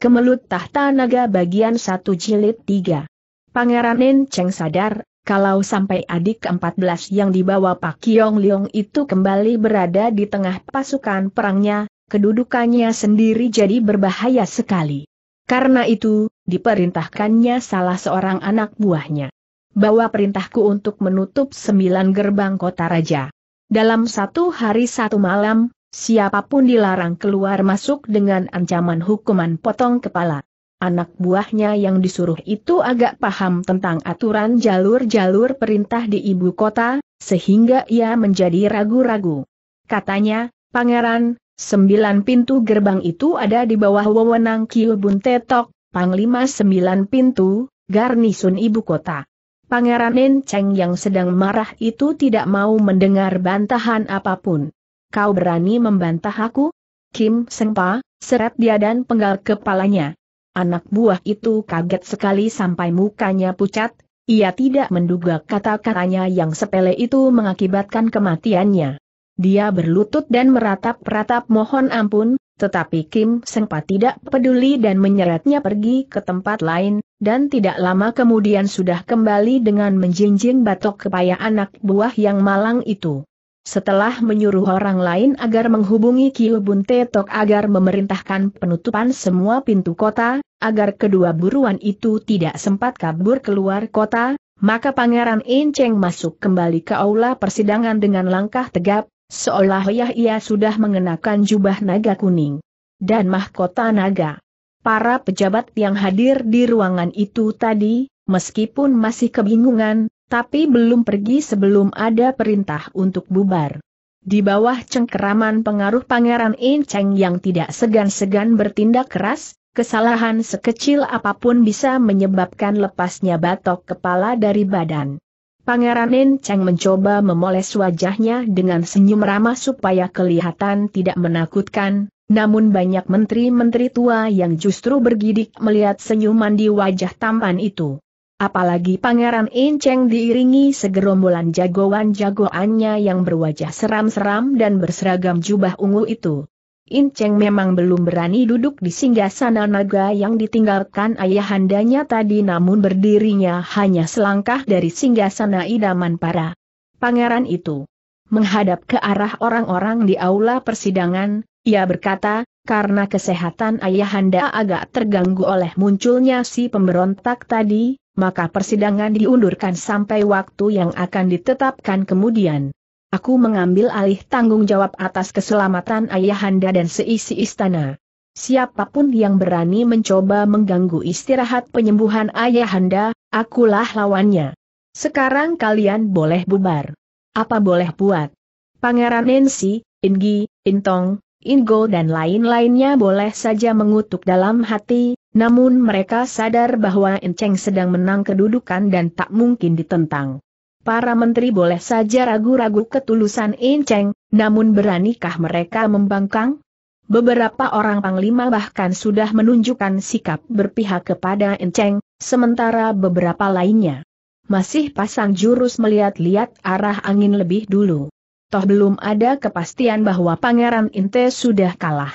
Kemelut Tahta Naga bagian 1 jilid 3. Pangeran Nen Cheng sadar, kalau sampai adik ke-14 yang dibawa Pak Kiong Leong itu kembali berada di tengah pasukan perangnya, kedudukannya sendiri jadi berbahaya sekali. Karena itu, diperintahkannya salah seorang anak buahnya. Bawa perintahku untuk menutup sembilan gerbang kota raja. Dalam satu hari satu malam, Siapapun dilarang keluar masuk dengan ancaman hukuman potong kepala. Anak buahnya yang disuruh itu agak paham tentang aturan jalur-jalur perintah di ibu kota, sehingga ia menjadi ragu-ragu. Katanya, Pangeran, sembilan pintu gerbang itu ada di bawah wewenang Kiu Tetok, Panglima sembilan pintu, garnisun ibu kota. Pangeran Cheng yang sedang marah itu tidak mau mendengar bantahan apapun kau berani membantah aku? Kim Sengpa, seret dia dan penggal kepalanya. Anak buah itu kaget sekali sampai mukanya pucat, ia tidak menduga kata-katanya yang sepele itu mengakibatkan kematiannya. Dia berlutut dan meratap-ratap mohon ampun, tetapi Kim Sengpa tidak peduli dan menyeretnya pergi ke tempat lain, dan tidak lama kemudian sudah kembali dengan menjinjing batok kepaya anak buah yang malang itu. Setelah menyuruh orang lain agar menghubungi Kiu Bun Tetok agar memerintahkan penutupan semua pintu kota, agar kedua buruan itu tidak sempat kabur keluar kota, maka Pangeran Inceng masuk kembali ke aula persidangan dengan langkah tegap, seolah olah ia sudah mengenakan jubah naga kuning dan mahkota naga. Para pejabat yang hadir di ruangan itu tadi, meskipun masih kebingungan, tapi belum pergi sebelum ada perintah untuk bubar. Di bawah cengkeraman pengaruh Pangeran In Cheng yang tidak segan-segan bertindak keras, kesalahan sekecil apapun bisa menyebabkan lepasnya batok kepala dari badan. Pangeran In Cheng mencoba memoles wajahnya dengan senyum ramah supaya kelihatan tidak menakutkan, namun banyak menteri-menteri tua yang justru bergidik melihat senyuman di wajah tampan itu. Apalagi Pangeran Inceng diiringi segerombolan jagoan-jagoannya yang berwajah seram-seram dan berseragam jubah ungu itu. Inceng memang belum berani duduk di singgasana naga yang ditinggalkan ayahandanya tadi namun berdirinya hanya selangkah dari singgasana idaman para pangeran itu. Menghadap ke arah orang-orang di aula persidangan, ia berkata, karena kesehatan ayahanda agak terganggu oleh munculnya si pemberontak tadi, maka persidangan diundurkan sampai waktu yang akan ditetapkan kemudian. Aku mengambil alih tanggung jawab atas keselamatan ayahanda dan seisi istana. Siapapun yang berani mencoba mengganggu istirahat penyembuhan ayahanda, akulah lawannya. Sekarang kalian boleh bubar. Apa boleh buat? Pangeran Nancy, Ingi, Intong, Ingo dan lain-lainnya boleh saja mengutuk dalam hati, namun mereka sadar bahwa Enceng sedang menang kedudukan dan tak mungkin ditentang. Para menteri boleh saja ragu-ragu ketulusan Enceng, namun beranikah mereka membangkang? Beberapa orang panglima bahkan sudah menunjukkan sikap berpihak kepada Enceng, sementara beberapa lainnya masih pasang jurus melihat-lihat arah angin lebih dulu toh belum ada kepastian bahwa Pangeran Inte sudah kalah.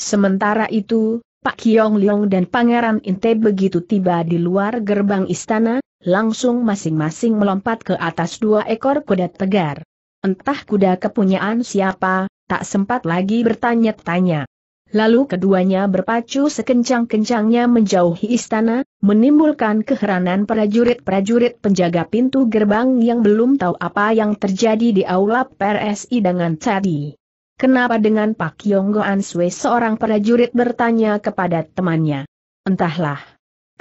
Sementara itu, Pak Kiong Leong dan Pangeran Inte begitu tiba di luar gerbang istana, langsung masing-masing melompat ke atas dua ekor kuda tegar. Entah kuda kepunyaan siapa, tak sempat lagi bertanya-tanya. Lalu keduanya berpacu sekencang-kencangnya menjauhi istana, menimbulkan keheranan prajurit-prajurit penjaga pintu gerbang yang belum tahu apa yang terjadi di aula PRSI dengan tadi. Kenapa dengan Pak Yonggo Answe seorang prajurit bertanya kepada temannya. Entahlah.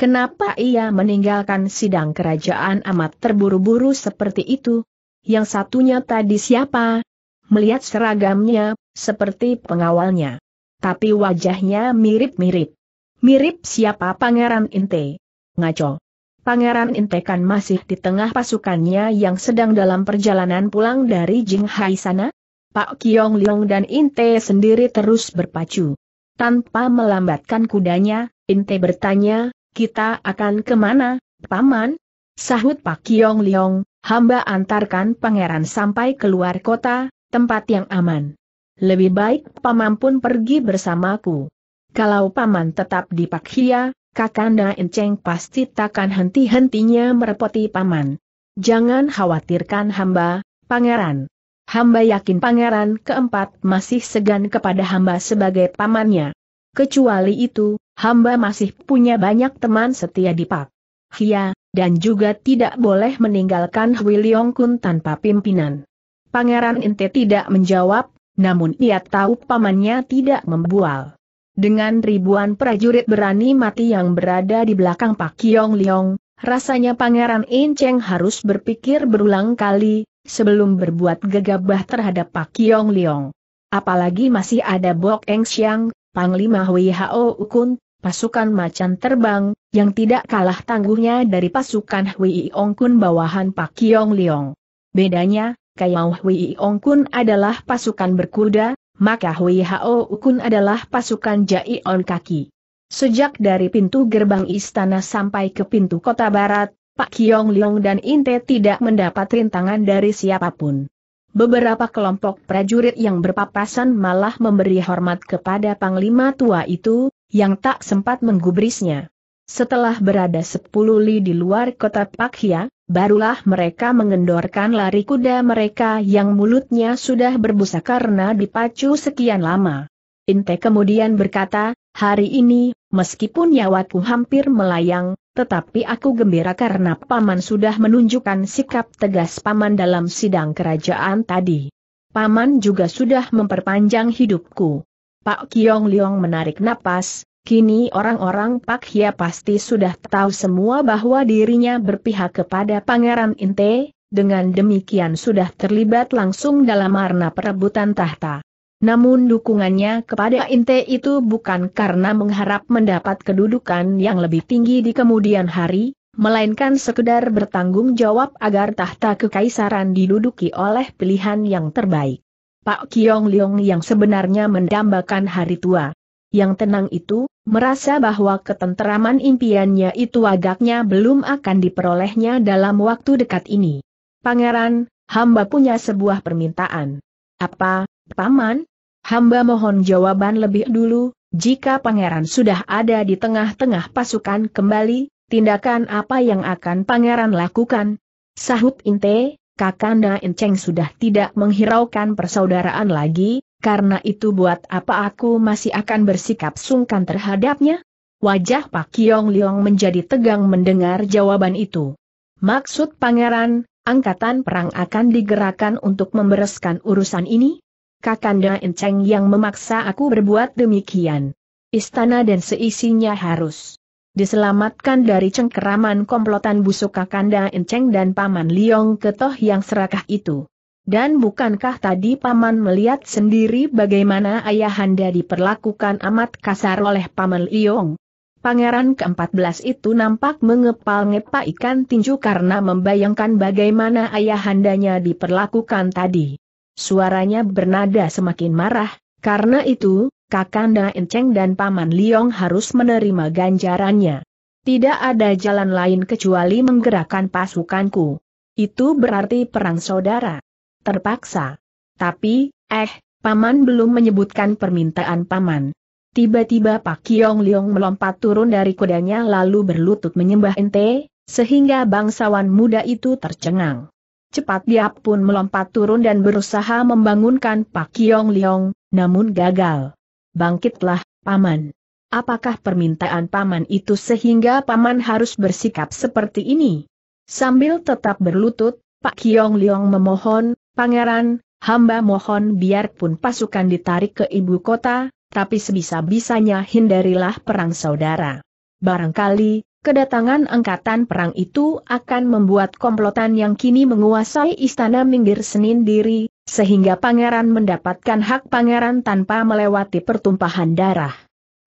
Kenapa ia meninggalkan sidang kerajaan amat terburu-buru seperti itu? Yang satunya tadi siapa? Melihat seragamnya, seperti pengawalnya tapi wajahnya mirip-mirip. Mirip siapa Pangeran Inte? Ngaco. Pangeran Inte kan masih di tengah pasukannya yang sedang dalam perjalanan pulang dari Jinghai sana? Pak Kiong Liong dan Inte sendiri terus berpacu. Tanpa melambatkan kudanya, Inte bertanya, kita akan kemana, Paman? Sahut Pak Kiong Liong, hamba antarkan pangeran sampai keluar kota, tempat yang aman. Lebih baik paman pun pergi bersamaku. Kalau paman tetap di Pakhia, Kakanda Enceng pasti takkan henti-hentinya merepoti paman. Jangan khawatirkan hamba, pangeran. Hamba yakin pangeran keempat masih segan kepada hamba sebagai pamannya. Kecuali itu, hamba masih punya banyak teman setia di Pak Hia, dan juga tidak boleh meninggalkan Leong Kun tanpa pimpinan. Pangeran Inte tidak menjawab, namun ia tahu pamannya tidak membual. Dengan ribuan prajurit berani mati yang berada di belakang Pak Yong Liong, rasanya Pangeran Inceng harus berpikir berulang kali, sebelum berbuat gegabah terhadap Pak Yong Liong. Apalagi masih ada Bok Eng Xiang, Panglima Hui Hao Ukun, pasukan macan terbang, yang tidak kalah tangguhnya dari pasukan Hui Ong Kun bawahan Pak Yong Liong. Bedanya, Kayau Hui Ong Kun adalah pasukan berkuda, maka Hui Hao Kun adalah pasukan jai on kaki. Sejak dari pintu gerbang istana sampai ke pintu kota barat, Pak Kiong Leong dan Inte tidak mendapat rintangan dari siapapun. Beberapa kelompok prajurit yang berpapasan malah memberi hormat kepada panglima tua itu, yang tak sempat menggubrisnya. Setelah berada sepuluh li di luar kota Pak Pakhia, Barulah mereka mengendorkan lari kuda mereka yang mulutnya sudah berbusa karena dipacu sekian lama. Inte kemudian berkata, hari ini, meskipun nyawaku hampir melayang, tetapi aku gembira karena Paman sudah menunjukkan sikap tegas Paman dalam sidang kerajaan tadi. Paman juga sudah memperpanjang hidupku. Pak Kiong Liong menarik napas, Kini orang-orang Pak Hia pasti sudah tahu semua bahwa dirinya berpihak kepada Pangeran Inte, dengan demikian sudah terlibat langsung dalam arna perebutan tahta. Namun dukungannya kepada Inte itu bukan karena mengharap mendapat kedudukan yang lebih tinggi di kemudian hari, melainkan sekedar bertanggung jawab agar tahta kekaisaran diduduki oleh pilihan yang terbaik. Pak Kiong Leong yang sebenarnya mendambakan hari tua yang tenang itu, merasa bahwa ketenteraman impiannya itu agaknya belum akan diperolehnya dalam waktu dekat ini. Pangeran, hamba punya sebuah permintaan. Apa, Paman? Hamba mohon jawaban lebih dulu, jika pangeran sudah ada di tengah-tengah pasukan kembali, tindakan apa yang akan pangeran lakukan? Sahut Inte, Kakanda Enceng sudah tidak menghiraukan persaudaraan lagi, karena itu buat apa aku masih akan bersikap sungkan terhadapnya? Wajah Pak Kiong Liong menjadi tegang mendengar jawaban itu. Maksud pangeran, angkatan perang akan digerakkan untuk membereskan urusan ini? Kakanda Enceng yang memaksa aku berbuat demikian. Istana dan seisinya harus diselamatkan dari cengkeraman komplotan busuk Kakanda Enceng dan Paman Liong Ketoh yang serakah itu. Dan bukankah tadi Paman melihat sendiri bagaimana ayahanda diperlakukan amat kasar oleh Paman Liong? Pangeran ke-14 itu nampak mengepal-ngepa ikan tinju karena membayangkan bagaimana ayahandanya diperlakukan tadi. Suaranya bernada semakin marah, karena itu, Kakanda Enceng dan Paman Liong harus menerima ganjarannya. Tidak ada jalan lain kecuali menggerakkan pasukanku. Itu berarti perang saudara terpaksa. Tapi, eh, Paman belum menyebutkan permintaan Paman. Tiba-tiba Pak Kiong Liong melompat turun dari kudanya lalu berlutut menyembah ente, sehingga bangsawan muda itu tercengang. Cepat dia pun melompat turun dan berusaha membangunkan Pak Kiong Liong, namun gagal. Bangkitlah, Paman. Apakah permintaan Paman itu sehingga Paman harus bersikap seperti ini? Sambil tetap berlutut, Pak Kiong Liong memohon, Pangeran, hamba mohon biarpun pasukan ditarik ke ibu kota, tapi sebisa-bisanya hindarilah perang saudara. Barangkali, kedatangan angkatan perang itu akan membuat komplotan yang kini menguasai istana minggir senin diri, sehingga pangeran mendapatkan hak pangeran tanpa melewati pertumpahan darah.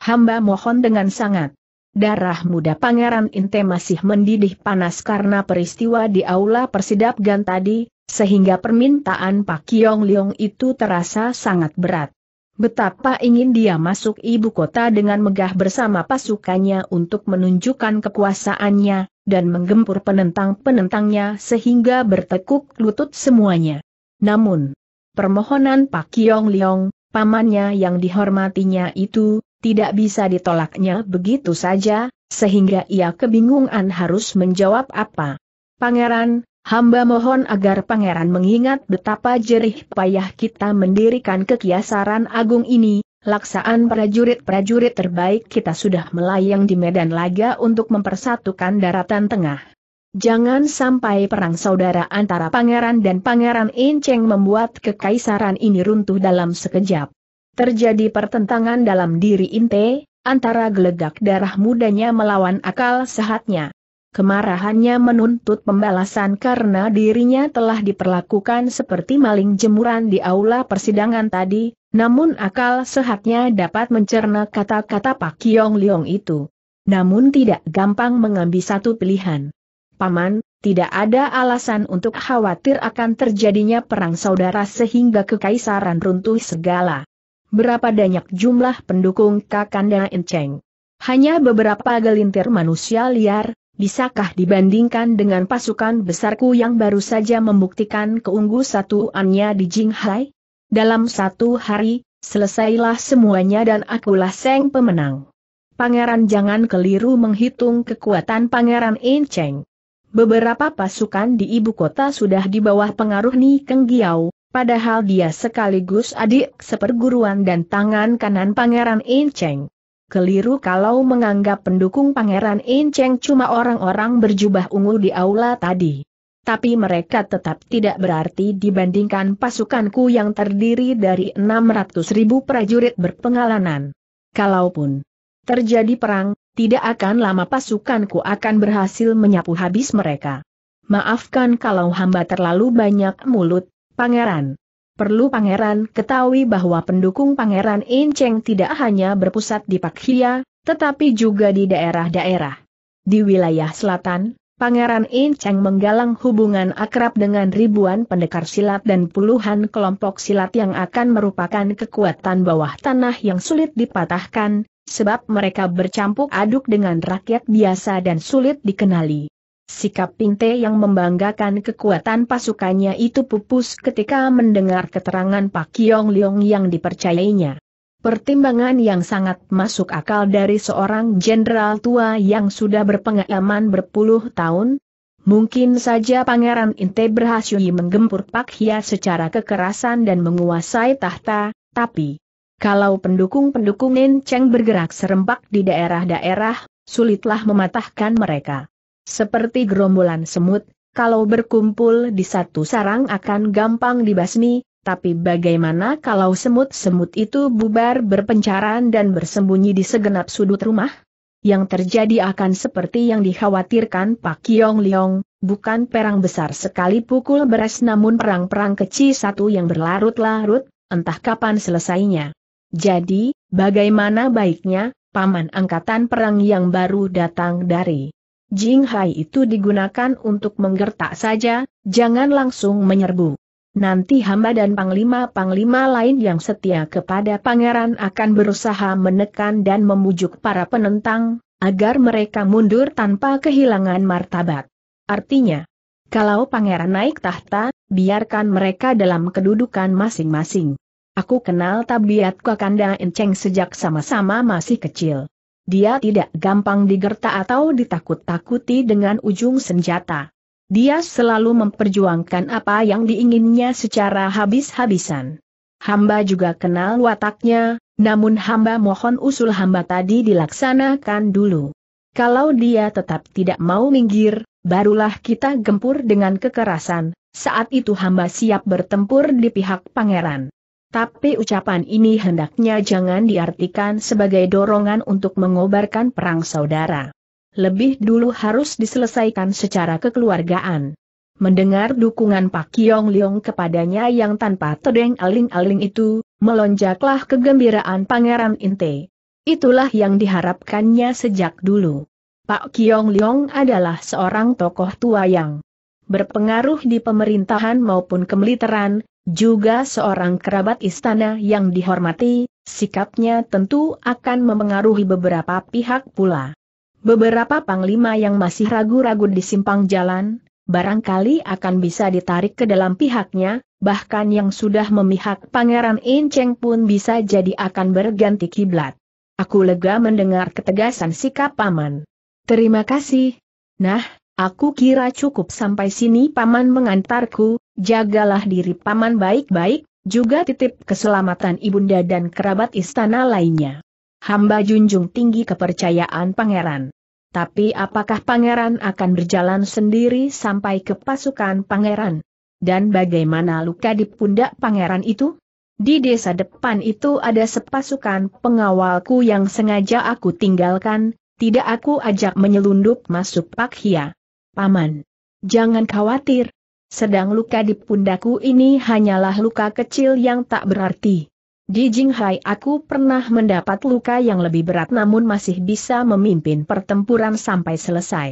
Hamba mohon dengan sangat. Darah muda pangeran Inte masih mendidih panas karena peristiwa di aula persidap gan tadi, sehingga permintaan Pak Kiong Leong itu terasa sangat berat. Betapa ingin dia masuk ibu kota dengan megah bersama pasukannya untuk menunjukkan kekuasaannya, dan menggempur penentang-penentangnya sehingga bertekuk lutut semuanya. Namun, permohonan Pak Kiong Leong, pamannya yang dihormatinya itu, tidak bisa ditolaknya begitu saja, sehingga ia kebingungan harus menjawab apa. Pangeran, Hamba mohon agar pangeran mengingat betapa jerih payah kita mendirikan kekiasaran agung ini, laksaan prajurit-prajurit terbaik kita sudah melayang di medan laga untuk mempersatukan daratan tengah. Jangan sampai perang saudara antara pangeran dan pangeran Inceng membuat kekaisaran ini runtuh dalam sekejap. Terjadi pertentangan dalam diri Inte, antara gelegak darah mudanya melawan akal sehatnya. Kemarahannya menuntut pembalasan karena dirinya telah diperlakukan seperti maling jemuran di aula persidangan tadi, namun akal sehatnya dapat mencerna kata-kata Pak Kiong Liong itu. Namun tidak gampang mengambil satu pilihan. Paman, tidak ada alasan untuk khawatir akan terjadinya perang saudara sehingga kekaisaran runtuh segala. Berapa banyak jumlah pendukung Kakanda Enceng? Hanya beberapa gelintir manusia liar, bisakah dibandingkan dengan pasukan besarku yang baru saja membuktikan keunggul satuannya di Jinghai? Dalam satu hari, selesailah semuanya dan akulah seng pemenang. Pangeran jangan keliru menghitung kekuatan Pangeran Cheng. Beberapa pasukan di ibu kota sudah di bawah pengaruh Ni Keng Giao, padahal dia sekaligus adik seperguruan dan tangan kanan Pangeran Cheng keliru kalau menganggap pendukung Pangeran Inceng cuma orang-orang berjubah ungu di aula tadi. Tapi mereka tetap tidak berarti dibandingkan pasukanku yang terdiri dari 600 ribu prajurit berpengalaman. Kalaupun terjadi perang, tidak akan lama pasukanku akan berhasil menyapu habis mereka. Maafkan kalau hamba terlalu banyak mulut, pangeran. Perlu pangeran ketahui bahwa pendukung pangeran Inceng tidak hanya berpusat di Pakhia, tetapi juga di daerah-daerah. Di wilayah selatan, Pangeran Inceng menggalang hubungan akrab dengan ribuan pendekar silat dan puluhan kelompok silat yang akan merupakan kekuatan bawah tanah yang sulit dipatahkan, sebab mereka bercampur aduk dengan rakyat biasa dan sulit dikenali. Sikap Pingte yang membanggakan kekuatan pasukannya itu pupus ketika mendengar keterangan Pak Kiong Leong yang dipercayainya. Pertimbangan yang sangat masuk akal dari seorang jenderal tua yang sudah berpengalaman berpuluh tahun, mungkin saja Pangeran Inte berhasil menggempur Pak Hia secara kekerasan dan menguasai tahta, tapi kalau pendukung-pendukung Nen Cheng bergerak serempak di daerah-daerah, sulitlah mematahkan mereka. Seperti gerombolan semut, kalau berkumpul di satu sarang akan gampang dibasmi, tapi bagaimana kalau semut-semut itu bubar berpencaran dan bersembunyi di segenap sudut rumah? Yang terjadi akan seperti yang dikhawatirkan Pak Yong Leong, bukan perang besar sekali pukul beras namun perang-perang kecil satu yang berlarut-larut, entah kapan selesainya. Jadi, bagaimana baiknya, paman angkatan perang yang baru datang dari Jing Hai itu digunakan untuk menggertak saja, jangan langsung menyerbu. Nanti hamba dan panglima-panglima lain yang setia kepada pangeran akan berusaha menekan dan memujuk para penentang, agar mereka mundur tanpa kehilangan martabat. Artinya, kalau pangeran naik tahta, biarkan mereka dalam kedudukan masing-masing. Aku kenal tabiat Kakanda Enceng sejak sama-sama masih kecil. Dia tidak gampang digerta atau ditakut-takuti dengan ujung senjata. Dia selalu memperjuangkan apa yang diinginnya secara habis-habisan. Hamba juga kenal wataknya, namun hamba mohon usul hamba tadi dilaksanakan dulu. Kalau dia tetap tidak mau minggir, barulah kita gempur dengan kekerasan, saat itu hamba siap bertempur di pihak pangeran. Tapi ucapan ini hendaknya jangan diartikan sebagai dorongan untuk mengobarkan perang saudara. Lebih dulu harus diselesaikan secara kekeluargaan. Mendengar dukungan Pak Kiong Leong kepadanya yang tanpa tedeng aling-aling itu, melonjaklah kegembiraan Pangeran Inte. Itulah yang diharapkannya sejak dulu. Pak Kiong Leong adalah seorang tokoh tua yang berpengaruh di pemerintahan maupun kemiliteran, juga seorang kerabat istana yang dihormati, sikapnya tentu akan memengaruhi beberapa pihak pula. Beberapa panglima yang masih ragu-ragu di simpang jalan, barangkali akan bisa ditarik ke dalam pihaknya, bahkan yang sudah memihak Pangeran Inceng pun bisa jadi akan berganti kiblat. Aku lega mendengar ketegasan sikap Paman. Terima kasih. Nah, aku kira cukup sampai sini Paman mengantarku, Jagalah diri paman baik-baik, juga titip keselamatan ibunda dan kerabat istana lainnya. Hamba junjung tinggi kepercayaan pangeran. Tapi apakah pangeran akan berjalan sendiri sampai ke pasukan pangeran? Dan bagaimana luka di pundak pangeran itu? Di desa depan itu ada sepasukan pengawalku yang sengaja aku tinggalkan, tidak aku ajak menyelundup masuk Pak Hia. Paman, jangan khawatir, sedang luka di pundaku ini hanyalah luka kecil yang tak berarti. Di Jinghai aku pernah mendapat luka yang lebih berat namun masih bisa memimpin pertempuran sampai selesai.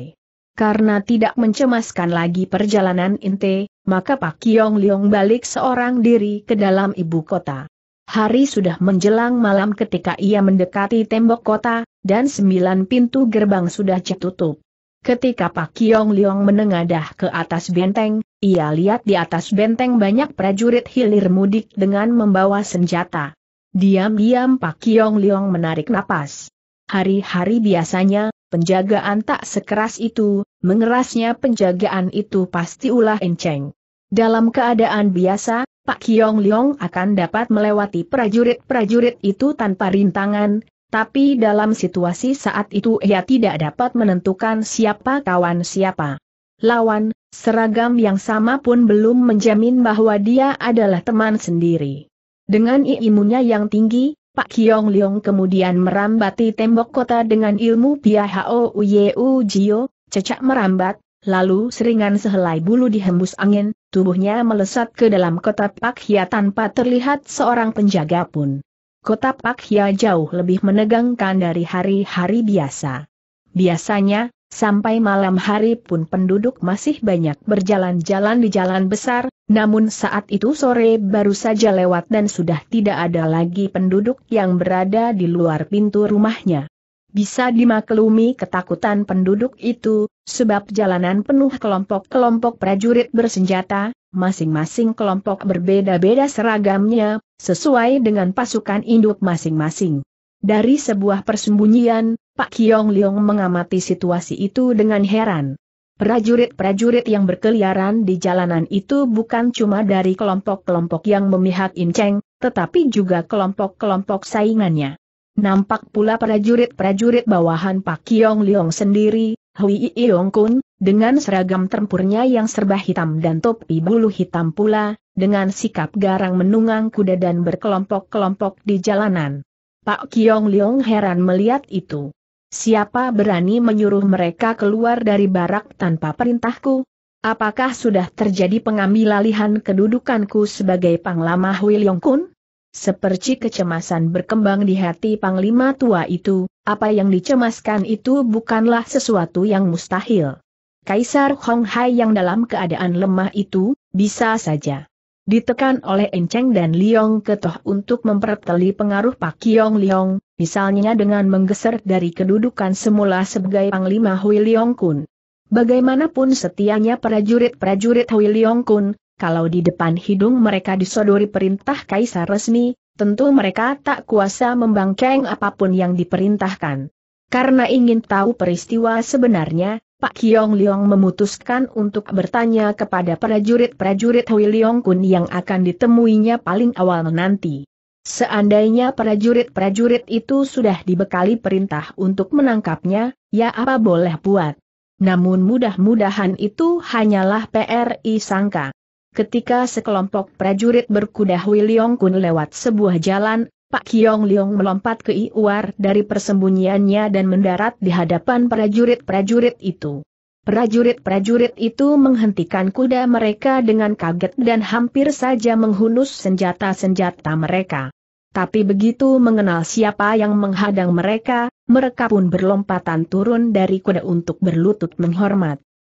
Karena tidak mencemaskan lagi perjalanan Inte, maka Pak Kiong Liong balik seorang diri ke dalam ibu kota. Hari sudah menjelang malam ketika ia mendekati tembok kota, dan sembilan pintu gerbang sudah tertutup. Ketika Pak Kiong Liong menengadah ke atas benteng, ia lihat di atas benteng banyak prajurit hilir mudik dengan membawa senjata. Diam-diam Pak Kiong Liong menarik napas. Hari-hari biasanya, penjagaan tak sekeras itu, mengerasnya penjagaan itu pasti ulah enceng. Dalam keadaan biasa, Pak Kiong Liong akan dapat melewati prajurit-prajurit itu tanpa rintangan, tapi dalam situasi saat itu ia tidak dapat menentukan siapa kawan siapa. Lawan, seragam yang sama pun belum menjamin bahwa dia adalah teman sendiri. Dengan ilmunya yang tinggi, Pak Kiong Leong kemudian merambati tembok kota dengan ilmu Pia Hao Uyeu Jio, cecak merambat, lalu seringan sehelai bulu dihembus angin, tubuhnya melesat ke dalam kota Pak Hia tanpa terlihat seorang penjaga pun kota Pakia jauh lebih menegangkan dari hari-hari biasa. Biasanya, sampai malam hari pun penduduk masih banyak berjalan-jalan di jalan besar, namun saat itu sore baru saja lewat dan sudah tidak ada lagi penduduk yang berada di luar pintu rumahnya. Bisa dimaklumi ketakutan penduduk itu, sebab jalanan penuh kelompok-kelompok prajurit bersenjata, masing-masing kelompok berbeda-beda seragamnya, sesuai dengan pasukan induk masing-masing. Dari sebuah persembunyian, Pak Kiong Leong mengamati situasi itu dengan heran. Prajurit-prajurit yang berkeliaran di jalanan itu bukan cuma dari kelompok-kelompok yang memihak Inceng, tetapi juga kelompok-kelompok saingannya. Nampak pula prajurit-prajurit bawahan Pak Kiong Leong sendiri, Hui Yong Kun, dengan seragam tempurnya yang serba hitam dan topi bulu hitam pula, dengan sikap garang menunggang kuda dan berkelompok-kelompok di jalanan. Pak Kiong Leong heran melihat itu. Siapa berani menyuruh mereka keluar dari barak tanpa perintahku? Apakah sudah terjadi pengambilalihan kedudukanku sebagai Panglama Hui Leong Kun? Seperti kecemasan berkembang di hati Panglima tua itu, apa yang dicemaskan itu bukanlah sesuatu yang mustahil. Kaisar Hong Hai yang dalam keadaan lemah itu, bisa saja ditekan oleh Enceng dan Liong Ketoh untuk memperteli pengaruh Pak Kiong Liong, misalnya dengan menggeser dari kedudukan semula sebagai Panglima Hui Liong Kun. Bagaimanapun setianya prajurit-prajurit Hui Liong Kun, kalau di depan hidung mereka disodori perintah kaisar resmi, tentu mereka tak kuasa membangkeng apapun yang diperintahkan. Karena ingin tahu peristiwa sebenarnya, Pak Kiong Liong memutuskan untuk bertanya kepada prajurit-prajurit Hui Liong Kun yang akan ditemuinya paling awal nanti. Seandainya prajurit-prajurit itu sudah dibekali perintah untuk menangkapnya, ya apa boleh buat. Namun mudah-mudahan itu hanyalah PRI sangka. Ketika sekelompok prajurit berkuda Hui Kun lewat sebuah jalan, Pak Kiong Liong melompat ke iuar dari persembunyiannya dan mendarat di hadapan prajurit-prajurit itu. Prajurit-prajurit itu menghentikan kuda mereka dengan kaget dan hampir saja menghunus senjata-senjata mereka. Tapi begitu mengenal siapa yang menghadang mereka, mereka pun berlompatan turun dari kuda untuk berlutut menghormat.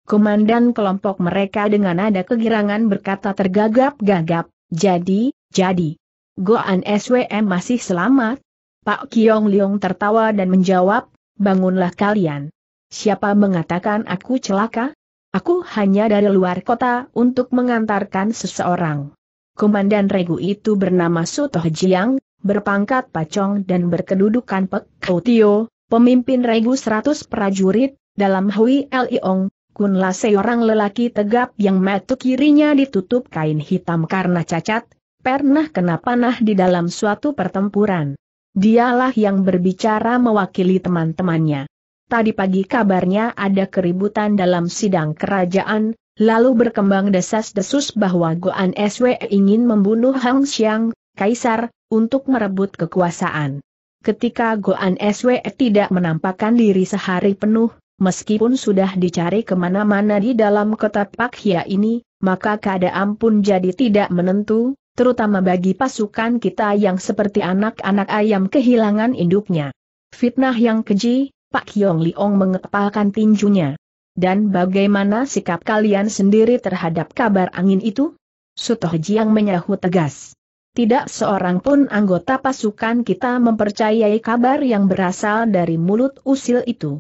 Komandan kelompok mereka dengan nada kegirangan berkata tergagap-gagap, jadi, jadi. Goan SWM masih selamat? Pak Kiong Liong tertawa dan menjawab, bangunlah kalian. Siapa mengatakan aku celaka? Aku hanya dari luar kota untuk mengantarkan seseorang. Komandan regu itu bernama Sutoh Jiang, berpangkat pacong dan berkedudukan Pek Kautio, pemimpin regu 100 prajurit, dalam Hui Liong, Kun La seorang lelaki tegap yang metu kirinya ditutup kain hitam karena cacat, pernah kena panah di dalam suatu pertempuran. Dialah yang berbicara mewakili teman-temannya. Tadi pagi kabarnya ada keributan dalam sidang kerajaan, lalu berkembang desas-desus bahwa Goan SW ingin membunuh Hang Xiang, Kaisar, untuk merebut kekuasaan. Ketika Goan SW tidak menampakkan diri sehari penuh, meskipun sudah dicari kemana-mana di dalam kota Pakhia ini, maka keadaan pun jadi tidak menentu, terutama bagi pasukan kita yang seperti anak-anak ayam kehilangan induknya. Fitnah yang keji, Pak Yong Liong mengepalkan tinjunya. Dan bagaimana sikap kalian sendiri terhadap kabar angin itu? Sutoh Jiang menyahut tegas. Tidak seorang pun anggota pasukan kita mempercayai kabar yang berasal dari mulut usil itu.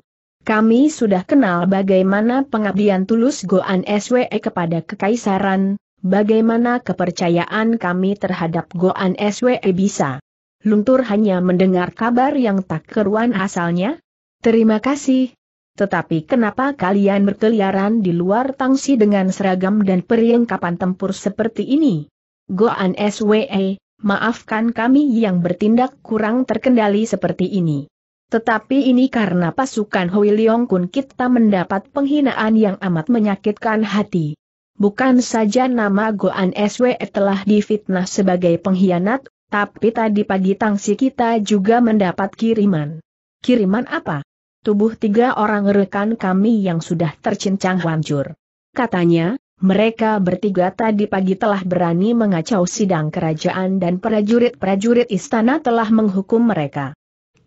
Kami sudah kenal bagaimana pengabdian tulus Goan SWE kepada kekaisaran, bagaimana kepercayaan kami terhadap Goan SWE bisa. Luntur hanya mendengar kabar yang tak keruan asalnya? Terima kasih. Tetapi kenapa kalian berkeliaran di luar tangsi dengan seragam dan perlengkapan tempur seperti ini? Goan SWE, maafkan kami yang bertindak kurang terkendali seperti ini. Tetapi ini karena pasukan Hui Leong Kun kita mendapat penghinaan yang amat menyakitkan hati. Bukan saja nama Goan SW telah difitnah sebagai pengkhianat, tapi tadi pagi tangsi kita juga mendapat kiriman. Kiriman apa? Tubuh tiga orang rekan kami yang sudah tercincang hancur. Katanya, mereka bertiga tadi pagi telah berani mengacau sidang kerajaan dan prajurit-prajurit istana telah menghukum mereka.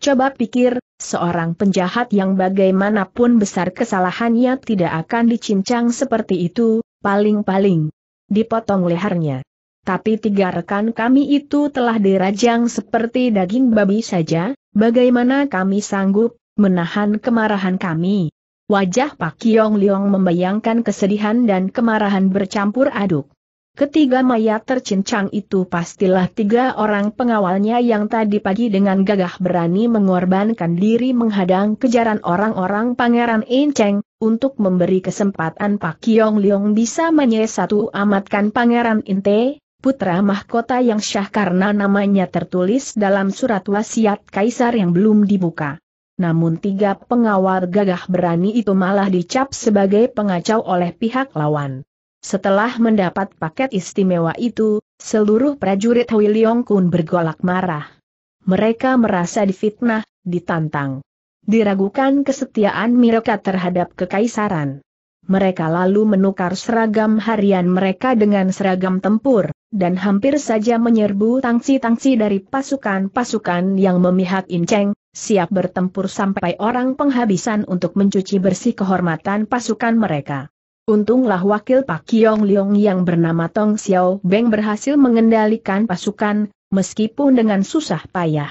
Coba pikir, seorang penjahat yang bagaimanapun besar kesalahannya tidak akan dicincang seperti itu, paling-paling dipotong lehernya. Tapi tiga rekan kami itu telah dirajang seperti daging babi saja, bagaimana kami sanggup menahan kemarahan kami? Wajah Pak Kiong Liong membayangkan kesedihan dan kemarahan bercampur aduk. Ketiga mayat tercincang itu pastilah tiga orang pengawalnya yang tadi pagi dengan gagah berani mengorbankan diri menghadang kejaran orang-orang Pangeran Inceng, untuk memberi kesempatan Pak Kiong Liong bisa menyesatu amatkan Pangeran Inte, putra mahkota yang syah karena namanya tertulis dalam surat wasiat kaisar yang belum dibuka. Namun tiga pengawal gagah berani itu malah dicap sebagai pengacau oleh pihak lawan. Setelah mendapat paket istimewa itu, seluruh prajurit Hui Leong Kun bergolak marah. Mereka merasa difitnah, ditantang. Diragukan kesetiaan mereka terhadap kekaisaran. Mereka lalu menukar seragam harian mereka dengan seragam tempur, dan hampir saja menyerbu tangsi-tangsi dari pasukan-pasukan yang memihak Inceng, siap bertempur sampai orang penghabisan untuk mencuci bersih kehormatan pasukan mereka. Untunglah wakil Pak Kiong Leong yang bernama Tong Xiao Beng berhasil mengendalikan pasukan, meskipun dengan susah payah.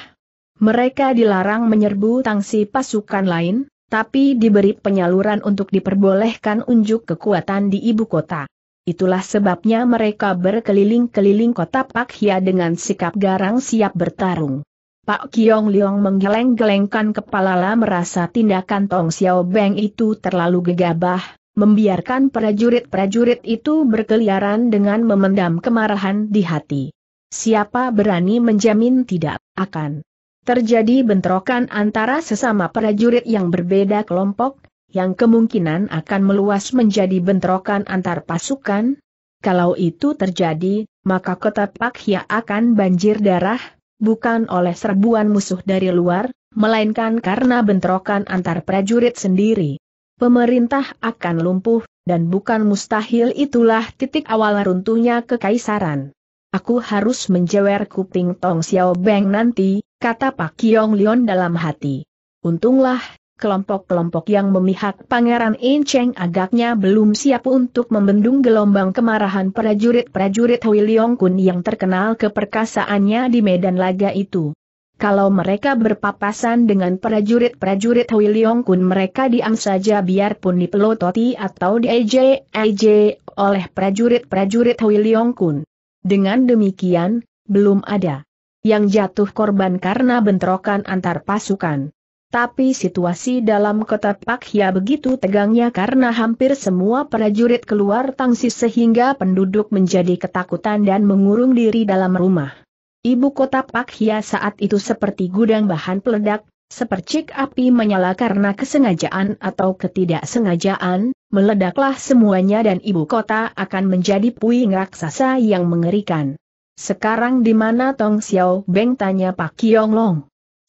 Mereka dilarang menyerbu tangsi pasukan lain, tapi diberi penyaluran untuk diperbolehkan unjuk kekuatan di ibu kota. Itulah sebabnya mereka berkeliling-keliling kota Pak Hia dengan sikap garang siap bertarung. Pak Kiong Leong menggeleng-gelengkan kepala lah merasa tindakan Tong Xiao Beng itu terlalu gegabah, membiarkan prajurit-prajurit itu berkeliaran dengan memendam kemarahan di hati. Siapa berani menjamin tidak akan terjadi bentrokan antara sesama prajurit yang berbeda kelompok, yang kemungkinan akan meluas menjadi bentrokan antar pasukan? Kalau itu terjadi, maka kota Pakhya akan banjir darah, bukan oleh serbuan musuh dari luar, melainkan karena bentrokan antar prajurit sendiri pemerintah akan lumpuh, dan bukan mustahil itulah titik awal runtuhnya kekaisaran. Aku harus menjewer kuping Tong Xiao Beng nanti, kata Pak Kiong Lion dalam hati. Untunglah, kelompok-kelompok yang memihak Pangeran In Cheng agaknya belum siap untuk membendung gelombang kemarahan prajurit-prajurit Hui Leong Kun yang terkenal keperkasaannya di medan laga itu. Kalau mereka berpapasan dengan prajurit-prajurit Hui Leong Kun mereka diam saja biarpun dipelototi atau diejek ej oleh prajurit-prajurit Hui Leong Kun. Dengan demikian, belum ada yang jatuh korban karena bentrokan antar pasukan. Tapi situasi dalam kota Hia begitu tegangnya karena hampir semua prajurit keluar tangsi sehingga penduduk menjadi ketakutan dan mengurung diri dalam rumah. Ibu kota Pak Hia saat itu seperti gudang bahan peledak, sepercik api menyala karena kesengajaan atau ketidaksengajaan, meledaklah semuanya dan ibu kota akan menjadi puing raksasa yang mengerikan. Sekarang di mana Tong Xiao Beng tanya Pak Kiong Long.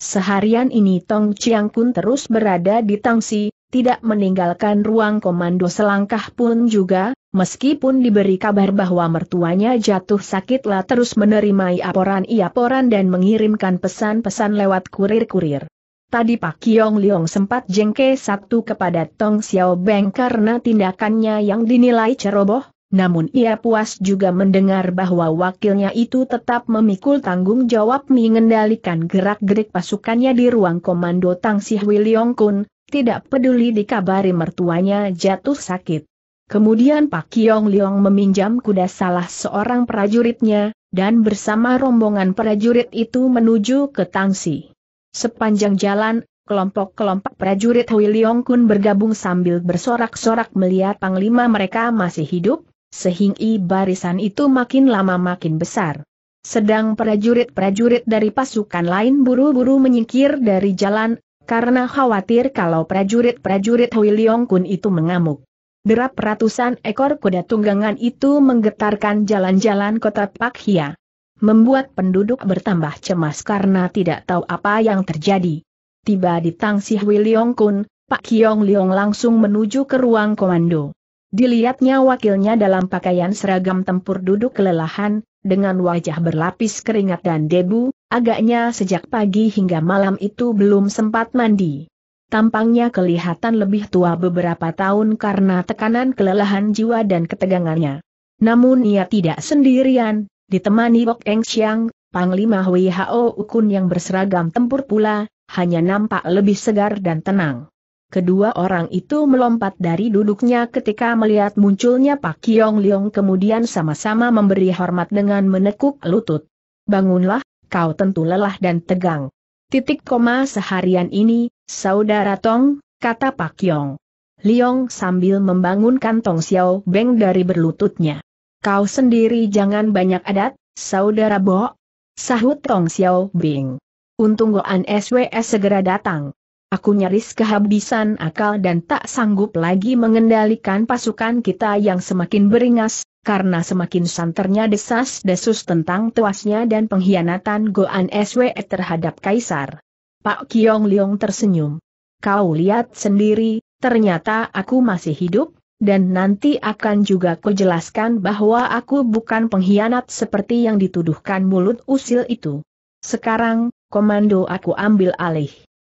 Seharian ini Tong Chiang Kun terus berada di Tangsi, tidak meninggalkan ruang komando selangkah pun juga, meskipun diberi kabar bahwa mertuanya jatuh sakitlah terus menerima iaporan iaporan dan mengirimkan pesan-pesan lewat kurir-kurir. Tadi Pak Kiong Liong sempat jengke satu kepada Tong Xiao Beng karena tindakannya yang dinilai ceroboh, namun ia puas juga mendengar bahwa wakilnya itu tetap memikul tanggung jawab mengendalikan gerak-gerik pasukannya di ruang komando Tang Hui Liong Kun, tidak peduli dikabari mertuanya jatuh sakit. Kemudian Pak Kiong Liong meminjam kuda salah seorang prajuritnya, dan bersama rombongan prajurit itu menuju ke Tangsi. Sepanjang jalan, kelompok-kelompok prajurit Hui Liong Kun bergabung sambil bersorak-sorak melihat panglima mereka masih hidup, sehingga barisan itu makin lama makin besar. Sedang prajurit-prajurit dari pasukan lain buru-buru menyingkir dari jalan, karena khawatir kalau prajurit-prajurit Hui Leong Kun itu mengamuk. Derap ratusan ekor kuda tunggangan itu menggetarkan jalan-jalan kota Pak Pakhia. Membuat penduduk bertambah cemas karena tidak tahu apa yang terjadi. Tiba di Tangsih Wiliong Kun, Pak Kiong Liong langsung menuju ke ruang komando. Dilihatnya wakilnya dalam pakaian seragam tempur duduk kelelahan, dengan wajah berlapis keringat dan debu, agaknya sejak pagi hingga malam itu belum sempat mandi. Tampangnya kelihatan lebih tua beberapa tahun karena tekanan kelelahan jiwa dan ketegangannya. Namun ia tidak sendirian, ditemani Bok Eng Xiang, Panglima WHO Hao Ukun yang berseragam tempur pula, hanya nampak lebih segar dan tenang. Kedua orang itu melompat dari duduknya ketika melihat munculnya Pak Kiong Leong kemudian sama-sama memberi hormat dengan menekuk lutut. Bangunlah, kau tentu lelah dan tegang. Titik koma seharian ini, Saudara Tong, kata Pak Kiong. Liong sambil membangunkan Tong Xiao Beng dari berlututnya. Kau sendiri jangan banyak adat, Saudara Bo. Sahut Tong Xiao Beng. Untung Goan SWS segera datang. Aku nyaris kehabisan akal dan tak sanggup lagi mengendalikan pasukan kita yang semakin beringas, karena semakin santernya desas-desus tentang tuasnya dan pengkhianatan Goan SWE terhadap Kaisar. Pak Kiong Liong tersenyum. Kau lihat sendiri, ternyata aku masih hidup, dan nanti akan juga kujelaskan bahwa aku bukan pengkhianat seperti yang dituduhkan mulut usil itu. Sekarang, komando aku ambil alih.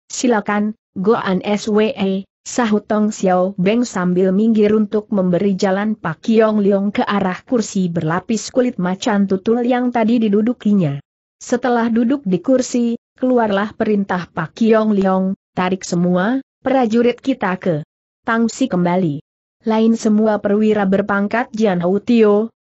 Silakan, Goan SWE, sahut Tong Xiao Beng sambil minggir untuk memberi jalan Pak Kiong Leong ke arah kursi berlapis kulit macan tutul yang tadi didudukinya. Setelah duduk di kursi, keluarlah perintah Pak Kiong Leong, tarik semua, prajurit kita ke Tangsi kembali. Lain semua perwira berpangkat Jian Hou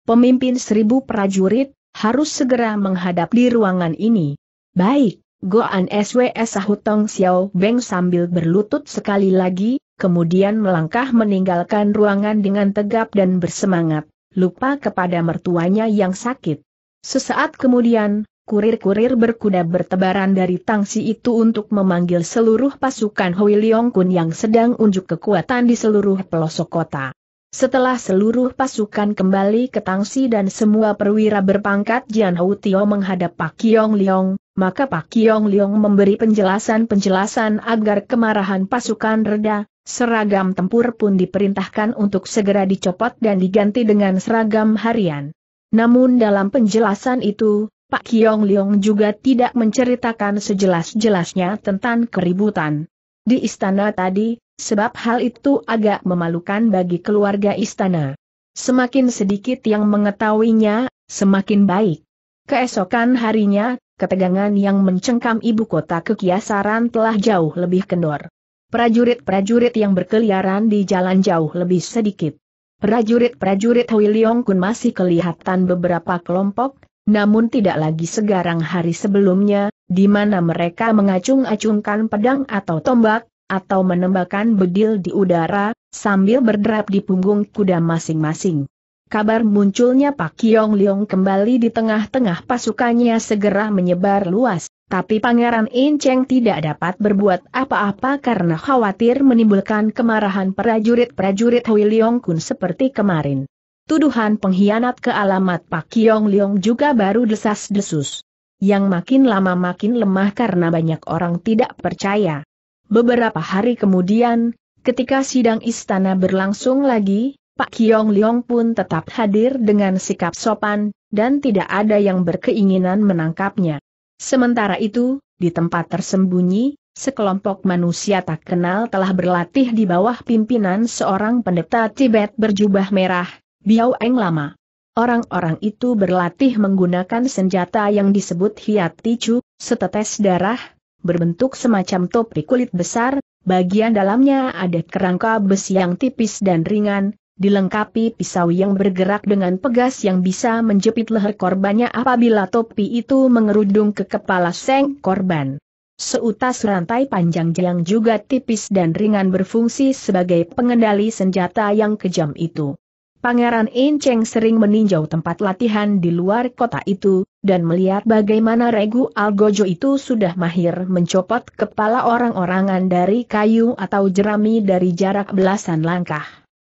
pemimpin seribu prajurit, harus segera menghadap di ruangan ini. Baik, Goan SWS sahutong Xiao Beng sambil berlutut sekali lagi, kemudian melangkah meninggalkan ruangan dengan tegap dan bersemangat, lupa kepada mertuanya yang sakit. Sesaat kemudian, kurir-kurir berkuda bertebaran dari tangsi itu untuk memanggil seluruh pasukan Hui Leong Kun yang sedang unjuk kekuatan di seluruh pelosok kota. Setelah seluruh pasukan kembali ke Tangsi dan semua perwira berpangkat Jian Hou Tio menghadap Pak Kiong Liong, maka Pak Kiong Liong memberi penjelasan-penjelasan agar kemarahan pasukan reda, seragam tempur pun diperintahkan untuk segera dicopot dan diganti dengan seragam harian. Namun dalam penjelasan itu, Pak Kiong Liong juga tidak menceritakan sejelas-jelasnya tentang keributan di istana tadi, sebab hal itu agak memalukan bagi keluarga istana. Semakin sedikit yang mengetahuinya, semakin baik. Keesokan harinya, ketegangan yang mencengkam ibu kota kekiasaran telah jauh lebih kendor. Prajurit-prajurit yang berkeliaran di jalan jauh lebih sedikit. Prajurit-prajurit Hui Leong Kun masih kelihatan beberapa kelompok, namun tidak lagi segarang hari sebelumnya, di mana mereka mengacung-acungkan pedang atau tombak, atau menembakkan bedil di udara, sambil berderap di punggung kuda masing-masing. Kabar munculnya Pak Kiong Leong kembali di tengah-tengah pasukannya segera menyebar luas, tapi Pangeran In Cheng tidak dapat berbuat apa-apa karena khawatir menimbulkan kemarahan prajurit-prajurit Hui Leong Kun seperti kemarin tuduhan pengkhianat ke alamat Pak Kiong Leong juga baru desas-desus. Yang makin lama makin lemah karena banyak orang tidak percaya. Beberapa hari kemudian, ketika sidang istana berlangsung lagi, Pak Kiong Leong pun tetap hadir dengan sikap sopan, dan tidak ada yang berkeinginan menangkapnya. Sementara itu, di tempat tersembunyi, sekelompok manusia tak kenal telah berlatih di bawah pimpinan seorang pendeta Tibet berjubah merah, Biao Eng lama. Orang-orang itu berlatih menggunakan senjata yang disebut hiat ticu, setetes darah, berbentuk semacam topi kulit besar, bagian dalamnya ada kerangka besi yang tipis dan ringan, dilengkapi pisau yang bergerak dengan pegas yang bisa menjepit leher korbannya apabila topi itu mengerudung ke kepala seng korban. Seutas rantai panjang yang juga tipis dan ringan berfungsi sebagai pengendali senjata yang kejam itu. Pangeran Inceng sering meninjau tempat latihan di luar kota itu, dan melihat bagaimana Regu Algojo itu sudah mahir mencopot kepala orang-orangan dari kayu atau jerami dari jarak belasan langkah.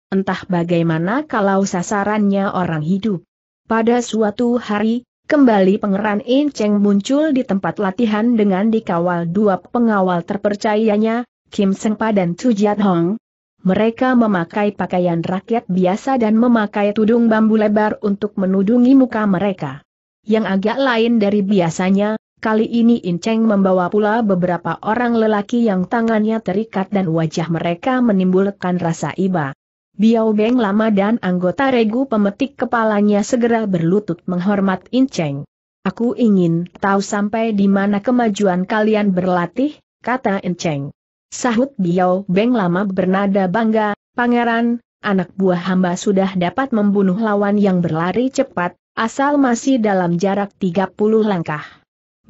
Entah bagaimana kalau sasarannya orang hidup. Pada suatu hari, kembali pangeran Inceng muncul di tempat latihan dengan dikawal dua pengawal terpercayanya, Kim Sengpa dan Chu Jiat Hong, mereka memakai pakaian rakyat biasa dan memakai tudung bambu lebar untuk menudungi muka mereka. Yang agak lain dari biasanya, kali ini Inceng membawa pula beberapa orang lelaki yang tangannya terikat dan wajah mereka menimbulkan rasa iba. Biao Beng lama dan anggota regu pemetik kepalanya segera berlutut menghormat Inceng. Aku ingin tahu sampai di mana kemajuan kalian berlatih, kata Inceng. Sahut Biao Beng lama bernada bangga, Pangeran, anak buah hamba sudah dapat membunuh lawan yang berlari cepat, asal masih dalam jarak 30 langkah.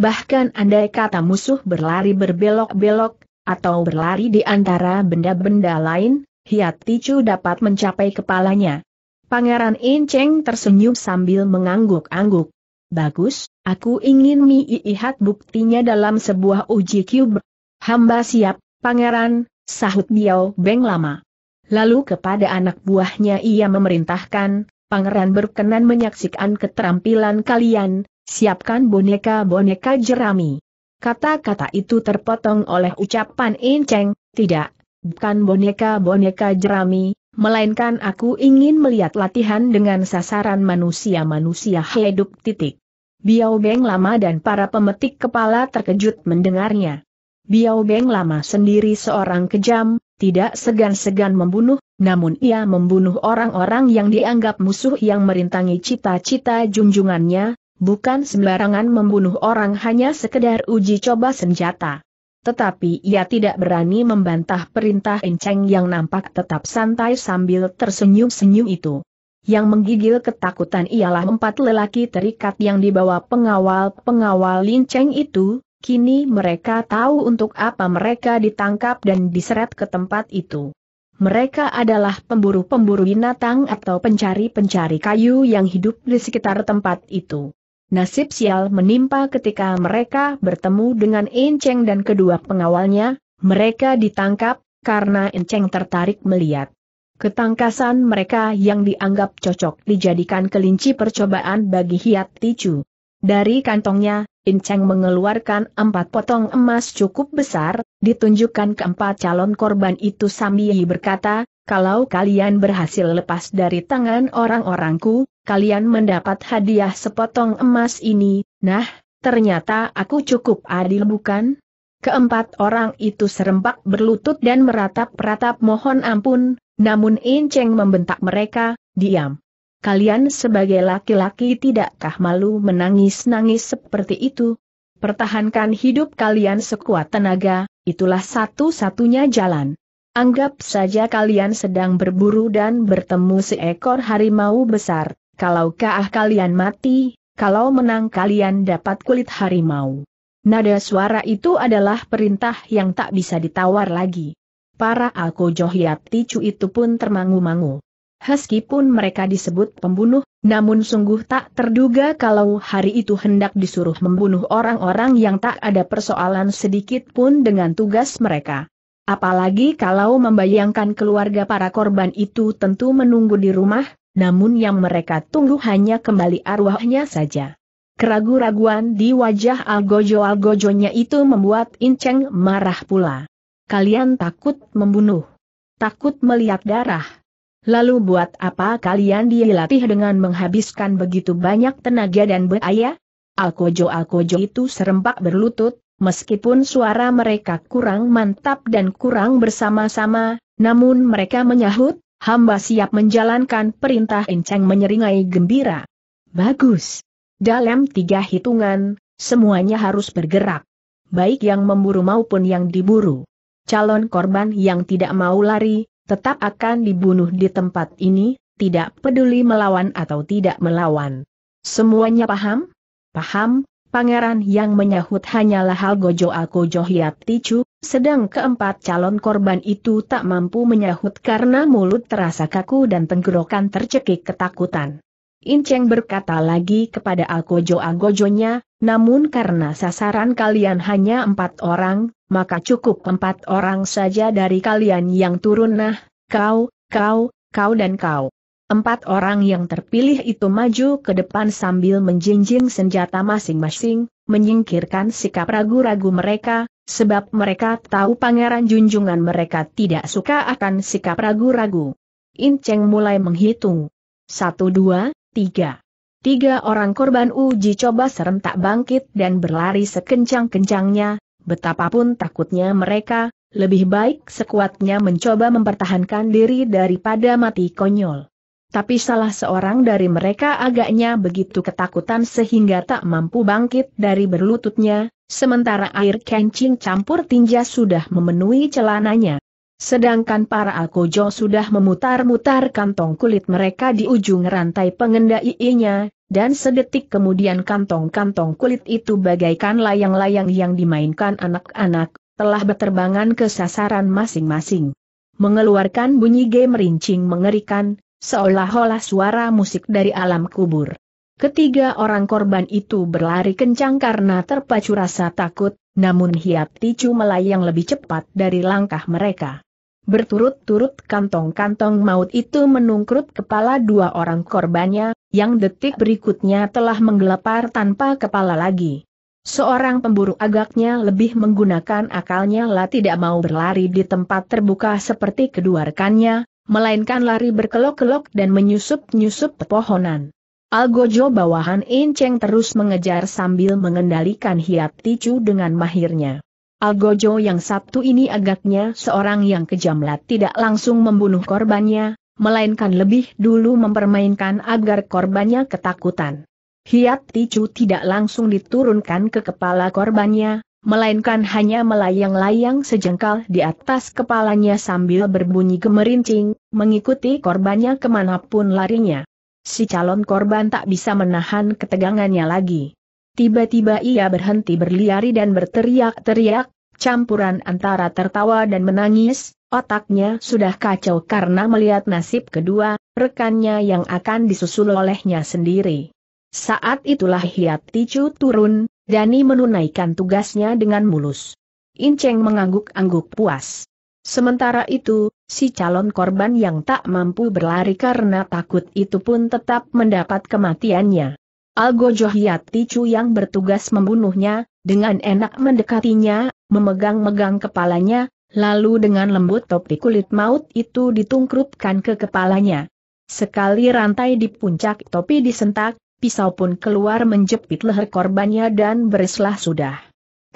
Bahkan andai kata musuh berlari berbelok-belok, atau berlari di antara benda-benda lain, Hiat Ticu dapat mencapai kepalanya. Pangeran Inceng tersenyum sambil mengangguk-angguk. Bagus, aku ingin Iihat buktinya dalam sebuah uji kubur. Hamba siap, Pangeran, sahut Biao Beng lama. Lalu kepada anak buahnya ia memerintahkan, Pangeran berkenan menyaksikan keterampilan kalian, siapkan boneka-boneka jerami. Kata-kata itu terpotong oleh ucapan Inceng, tidak, bukan boneka-boneka jerami, melainkan aku ingin melihat latihan dengan sasaran manusia-manusia hidup titik. Biao Beng lama dan para pemetik kepala terkejut mendengarnya. Biao Beng lama sendiri seorang kejam, tidak segan-segan membunuh, namun ia membunuh orang-orang yang dianggap musuh yang merintangi cita-cita junjungannya, bukan sembarangan membunuh orang hanya sekedar uji coba senjata. Tetapi ia tidak berani membantah perintah Enceng yang nampak tetap santai sambil tersenyum-senyum itu. Yang menggigil ketakutan ialah empat lelaki terikat yang dibawa pengawal-pengawal Lin Cheng itu, Kini mereka tahu untuk apa mereka ditangkap dan diseret ke tempat itu. Mereka adalah pemburu-pemburu binatang atau pencari-pencari kayu yang hidup di sekitar tempat itu. Nasib sial menimpa ketika mereka bertemu dengan Enceng dan kedua pengawalnya, mereka ditangkap, karena Enceng tertarik melihat. Ketangkasan mereka yang dianggap cocok dijadikan kelinci percobaan bagi Hiat Ticu. Dari kantongnya, Inceng mengeluarkan empat potong emas cukup besar, ditunjukkan keempat calon korban itu sambil berkata, kalau kalian berhasil lepas dari tangan orang-orangku, kalian mendapat hadiah sepotong emas ini, nah, ternyata aku cukup adil bukan? Keempat orang itu serempak berlutut dan meratap-ratap mohon ampun, namun Inceng membentak mereka, diam kalian sebagai laki-laki tidakkah malu menangis-nangis seperti itu? Pertahankan hidup kalian sekuat tenaga, itulah satu-satunya jalan. Anggap saja kalian sedang berburu dan bertemu seekor harimau besar, kalau kah kalian mati, kalau menang kalian dapat kulit harimau. Nada suara itu adalah perintah yang tak bisa ditawar lagi. Para Alkojohiat Ticu itu pun termangu-mangu. Meskipun mereka disebut pembunuh, namun sungguh tak terduga kalau hari itu hendak disuruh membunuh orang-orang yang tak ada persoalan sedikit pun dengan tugas mereka. Apalagi kalau membayangkan keluarga para korban itu tentu menunggu di rumah, namun yang mereka tunggu hanya kembali arwahnya saja. Keragu-raguan di wajah algojo-algojonya itu membuat Inceng marah pula. Kalian takut membunuh. Takut melihat darah. Lalu buat apa kalian dilatih dengan menghabiskan begitu banyak tenaga dan beaya? Alkojo-alkojo itu serempak berlutut, meskipun suara mereka kurang mantap dan kurang bersama-sama, namun mereka menyahut, hamba siap menjalankan perintah Enceng menyeringai gembira. Bagus. Dalam tiga hitungan, semuanya harus bergerak. Baik yang memburu maupun yang diburu. Calon korban yang tidak mau lari, tetap akan dibunuh di tempat ini, tidak peduli melawan atau tidak melawan. Semuanya paham? Paham, pangeran yang menyahut hanyalah hal gojo johiat Ticu, sedang keempat calon korban itu tak mampu menyahut karena mulut terasa kaku dan tenggorokan tercekik ketakutan. Inceng berkata lagi kepada algojo agojonya, namun karena sasaran kalian hanya empat orang, maka cukup empat orang saja dari kalian yang turun nah, kau, kau, kau dan kau. Empat orang yang terpilih itu maju ke depan sambil menjinjing senjata masing-masing, menyingkirkan sikap ragu-ragu mereka, sebab mereka tahu pangeran junjungan mereka tidak suka akan sikap ragu-ragu. Inceng mulai menghitung. Satu dua, Tiga. Tiga orang korban uji coba serentak bangkit dan berlari sekencang-kencangnya, betapapun takutnya mereka, lebih baik sekuatnya mencoba mempertahankan diri daripada mati konyol. Tapi salah seorang dari mereka agaknya begitu ketakutan sehingga tak mampu bangkit dari berlututnya, sementara air kencing campur tinja sudah memenuhi celananya. Sedangkan para Alkojo sudah memutar-mutar kantong kulit mereka di ujung rantai pengendainya, dan sedetik kemudian kantong-kantong kulit itu bagaikan layang-layang yang dimainkan anak-anak, telah berterbangan ke sasaran masing-masing. Mengeluarkan bunyi gemerincing mengerikan, seolah-olah suara musik dari alam kubur. Ketiga orang korban itu berlari kencang karena terpacu rasa takut, namun hiap ticu melayang lebih cepat dari langkah mereka. Berturut-turut kantong-kantong maut itu menungkrut kepala dua orang korbannya, yang detik berikutnya telah menggelepar tanpa kepala lagi. Seorang pemburu agaknya lebih menggunakan akalnya lah tidak mau berlari di tempat terbuka seperti kedua rekannya, melainkan lari berkelok-kelok dan menyusup-nyusup pepohonan. Algojo bawahan Inceng terus mengejar sambil mengendalikan hiat ticu dengan mahirnya. Algojo yang Sabtu ini agaknya seorang yang kejamlat tidak langsung membunuh korbannya, melainkan lebih dulu mempermainkan agar korbannya ketakutan. Hiat Ticu tidak langsung diturunkan ke kepala korbannya, melainkan hanya melayang-layang sejengkal di atas kepalanya sambil berbunyi gemerincing, mengikuti korbannya kemanapun larinya. Si calon korban tak bisa menahan ketegangannya lagi. Tiba-tiba ia berhenti berliari dan berteriak-teriak, campuran antara tertawa dan menangis, otaknya sudah kacau karena melihat nasib kedua, rekannya yang akan disusul olehnya sendiri. Saat itulah Hiat Ticu turun, Dani menunaikan tugasnya dengan mulus. Inceng mengangguk-angguk puas. Sementara itu, si calon korban yang tak mampu berlari karena takut itu pun tetap mendapat kematiannya. Algo Johyat yang bertugas membunuhnya, dengan enak mendekatinya, memegang-megang kepalanya, lalu dengan lembut topi kulit maut itu ditungkrupkan ke kepalanya. Sekali rantai di puncak topi disentak, pisau pun keluar menjepit leher korbannya dan berislah sudah.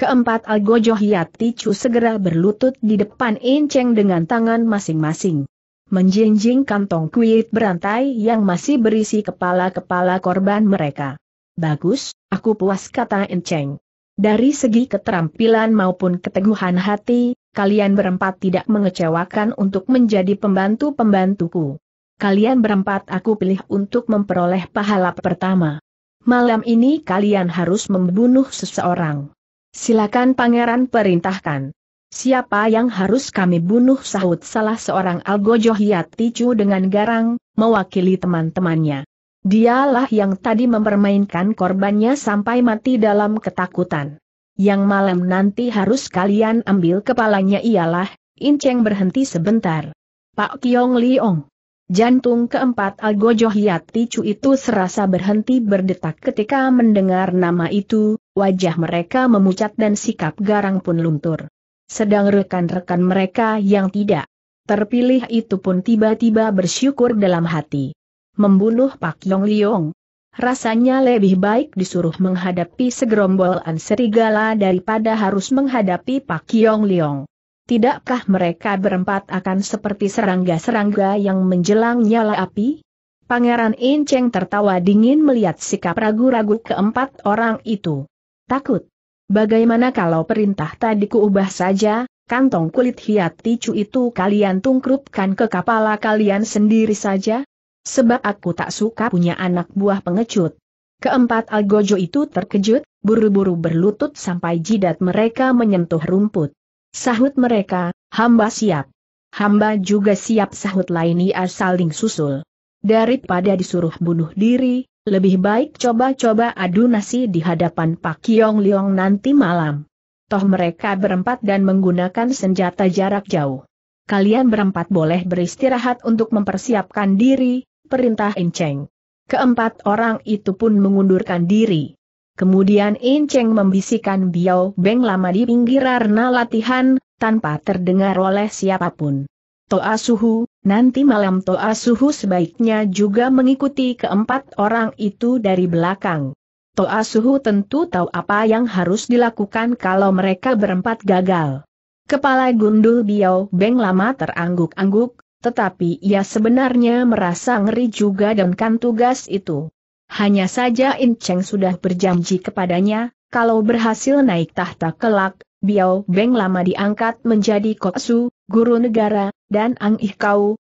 Keempat Algo Johyat segera berlutut di depan Enceng dengan tangan masing-masing menjinjing kantong kuit berantai yang masih berisi kepala-kepala korban mereka. Bagus, aku puas kata Enceng. Dari segi keterampilan maupun keteguhan hati, kalian berempat tidak mengecewakan untuk menjadi pembantu-pembantuku. Kalian berempat aku pilih untuk memperoleh pahala pertama. Malam ini kalian harus membunuh seseorang. Silakan pangeran perintahkan. Siapa yang harus kami bunuh sahut salah seorang Algojo Hiat Ticu dengan garang, mewakili teman-temannya. Dialah yang tadi mempermainkan korbannya sampai mati dalam ketakutan. Yang malam nanti harus kalian ambil kepalanya ialah, Inceng berhenti sebentar. Pak Kiong Liong. Jantung keempat Algojo Hiat Ticu itu serasa berhenti berdetak ketika mendengar nama itu, wajah mereka memucat dan sikap garang pun luntur sedang rekan-rekan mereka yang tidak terpilih itu pun tiba-tiba bersyukur dalam hati. Membunuh Pak Yong Liong. Rasanya lebih baik disuruh menghadapi segerombolan serigala daripada harus menghadapi Pak Yong Liong. Tidakkah mereka berempat akan seperti serangga-serangga yang menjelang nyala api? Pangeran Inceng tertawa dingin melihat sikap ragu-ragu keempat orang itu. Takut. Bagaimana kalau perintah tadi kuubah saja, kantong kulit hiat ticu itu kalian tungkrupkan ke kepala kalian sendiri saja? Sebab aku tak suka punya anak buah pengecut. Keempat algojo itu terkejut, buru-buru berlutut sampai jidat mereka menyentuh rumput. Sahut mereka, hamba siap. Hamba juga siap sahut lainnya saling susul. Daripada disuruh bunuh diri, lebih baik coba-coba adu nasi di hadapan Pak Kiong Liong nanti malam. Toh mereka berempat dan menggunakan senjata jarak jauh. Kalian berempat boleh beristirahat untuk mempersiapkan diri, perintah Enceng. Keempat orang itu pun mengundurkan diri. Kemudian Enceng membisikkan Biao Beng lama di pinggir arena latihan, tanpa terdengar oleh siapapun. Toa Suhu, Nanti malam Toa Suhu sebaiknya juga mengikuti keempat orang itu dari belakang. Toa Suhu tentu tahu apa yang harus dilakukan kalau mereka berempat gagal. Kepala gundul Biao Beng lama terangguk-angguk, tetapi ia sebenarnya merasa ngeri juga dan kan tugas itu. Hanya saja In Cheng sudah berjanji kepadanya, kalau berhasil naik tahta kelak, Biao Beng lama diangkat menjadi Koksu, guru negara, dan Ang Ih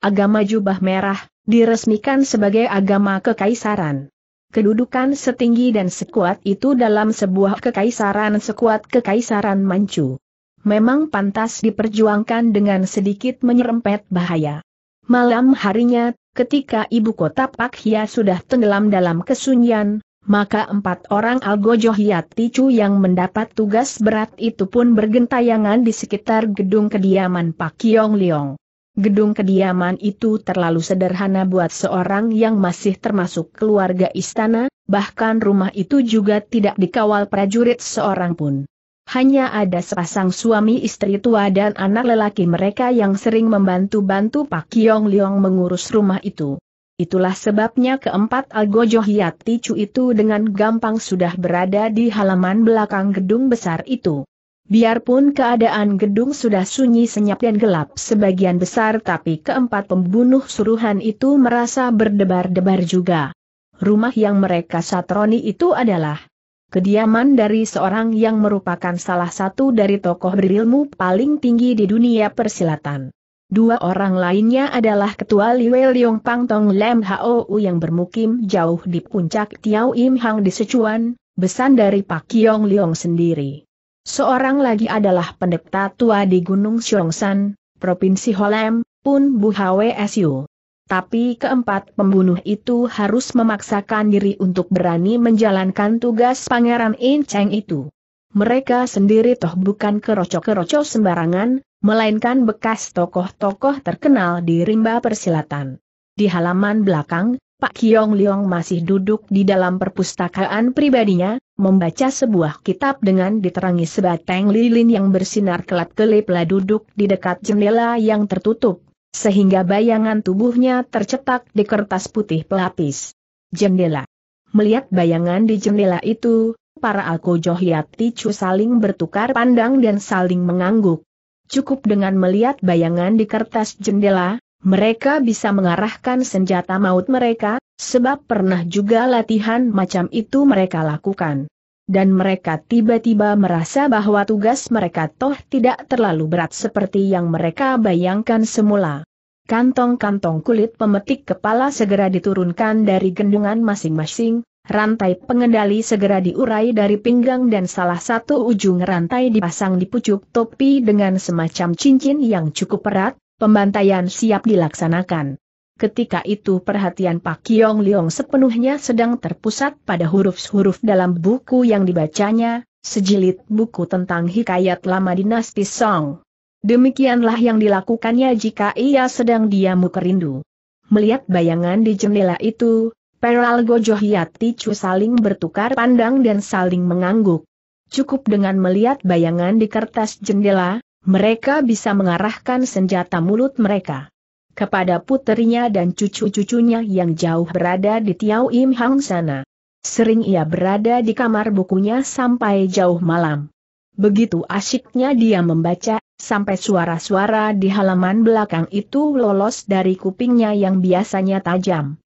agama jubah merah, diresmikan sebagai agama kekaisaran. Kedudukan setinggi dan sekuat itu dalam sebuah kekaisaran sekuat kekaisaran Manchu. Memang pantas diperjuangkan dengan sedikit menyerempet bahaya. Malam harinya, ketika ibu kota Pak Hia sudah tenggelam dalam kesunyian, maka empat orang algojo Johyat Ticu yang mendapat tugas berat itu pun bergentayangan di sekitar gedung kediaman Pak Kiong Liong. Gedung kediaman itu terlalu sederhana buat seorang yang masih termasuk keluarga istana, bahkan rumah itu juga tidak dikawal prajurit seorang pun. Hanya ada sepasang suami istri tua dan anak lelaki mereka yang sering membantu-bantu Pak Kiong Liong mengurus rumah itu. Itulah sebabnya keempat Algojo Hiat Ticu itu dengan gampang sudah berada di halaman belakang gedung besar itu. Biarpun keadaan gedung sudah sunyi senyap dan gelap sebagian besar tapi keempat pembunuh suruhan itu merasa berdebar-debar juga. Rumah yang mereka satroni itu adalah kediaman dari seorang yang merupakan salah satu dari tokoh berilmu paling tinggi di dunia persilatan. Dua orang lainnya adalah Ketua Liwe Liong Pang Tong Lem Hou yang bermukim jauh di puncak Tiau Im Hang di Sichuan, besan dari Pak Kiong Leong sendiri. Seorang lagi adalah pendeta tua di Gunung Xiongsan, Provinsi Holem, Pun Bu Hwe Siu. Tapi keempat pembunuh itu harus memaksakan diri untuk berani menjalankan tugas Pangeran In Cheng itu. Mereka sendiri toh bukan kerocok-kerocok sembarangan, melainkan bekas tokoh-tokoh terkenal di rimba persilatan. Di halaman belakang, Pak Kiong Liong masih duduk di dalam perpustakaan pribadinya, membaca sebuah kitab dengan diterangi sebatang lilin yang bersinar kelap-keliplah duduk di dekat jendela yang tertutup, sehingga bayangan tubuhnya tercetak di kertas putih pelapis. Jendela. Melihat bayangan di jendela itu, para Alko Johyati Chu saling bertukar pandang dan saling mengangguk. Cukup dengan melihat bayangan di kertas jendela, mereka bisa mengarahkan senjata maut mereka, sebab pernah juga latihan macam itu mereka lakukan. Dan mereka tiba-tiba merasa bahwa tugas mereka toh tidak terlalu berat seperti yang mereka bayangkan semula. Kantong-kantong kulit pemetik kepala segera diturunkan dari gendungan masing-masing, rantai pengendali segera diurai dari pinggang dan salah satu ujung rantai dipasang di pucuk topi dengan semacam cincin yang cukup erat, pembantaian siap dilaksanakan. Ketika itu perhatian Pak Kiong Liong sepenuhnya sedang terpusat pada huruf-huruf dalam buku yang dibacanya, sejilid buku tentang hikayat lama dinasti Song. Demikianlah yang dilakukannya jika ia sedang diamu kerindu. Melihat bayangan di jendela itu, Peral Hiat Ticu saling bertukar pandang dan saling mengangguk. Cukup dengan melihat bayangan di kertas jendela, mereka bisa mengarahkan senjata mulut mereka kepada puterinya dan cucu-cucunya yang jauh berada di Tiau Im Hang sana. Sering ia berada di kamar bukunya sampai jauh malam. Begitu asyiknya dia membaca, sampai suara-suara di halaman belakang itu lolos dari kupingnya yang biasanya tajam.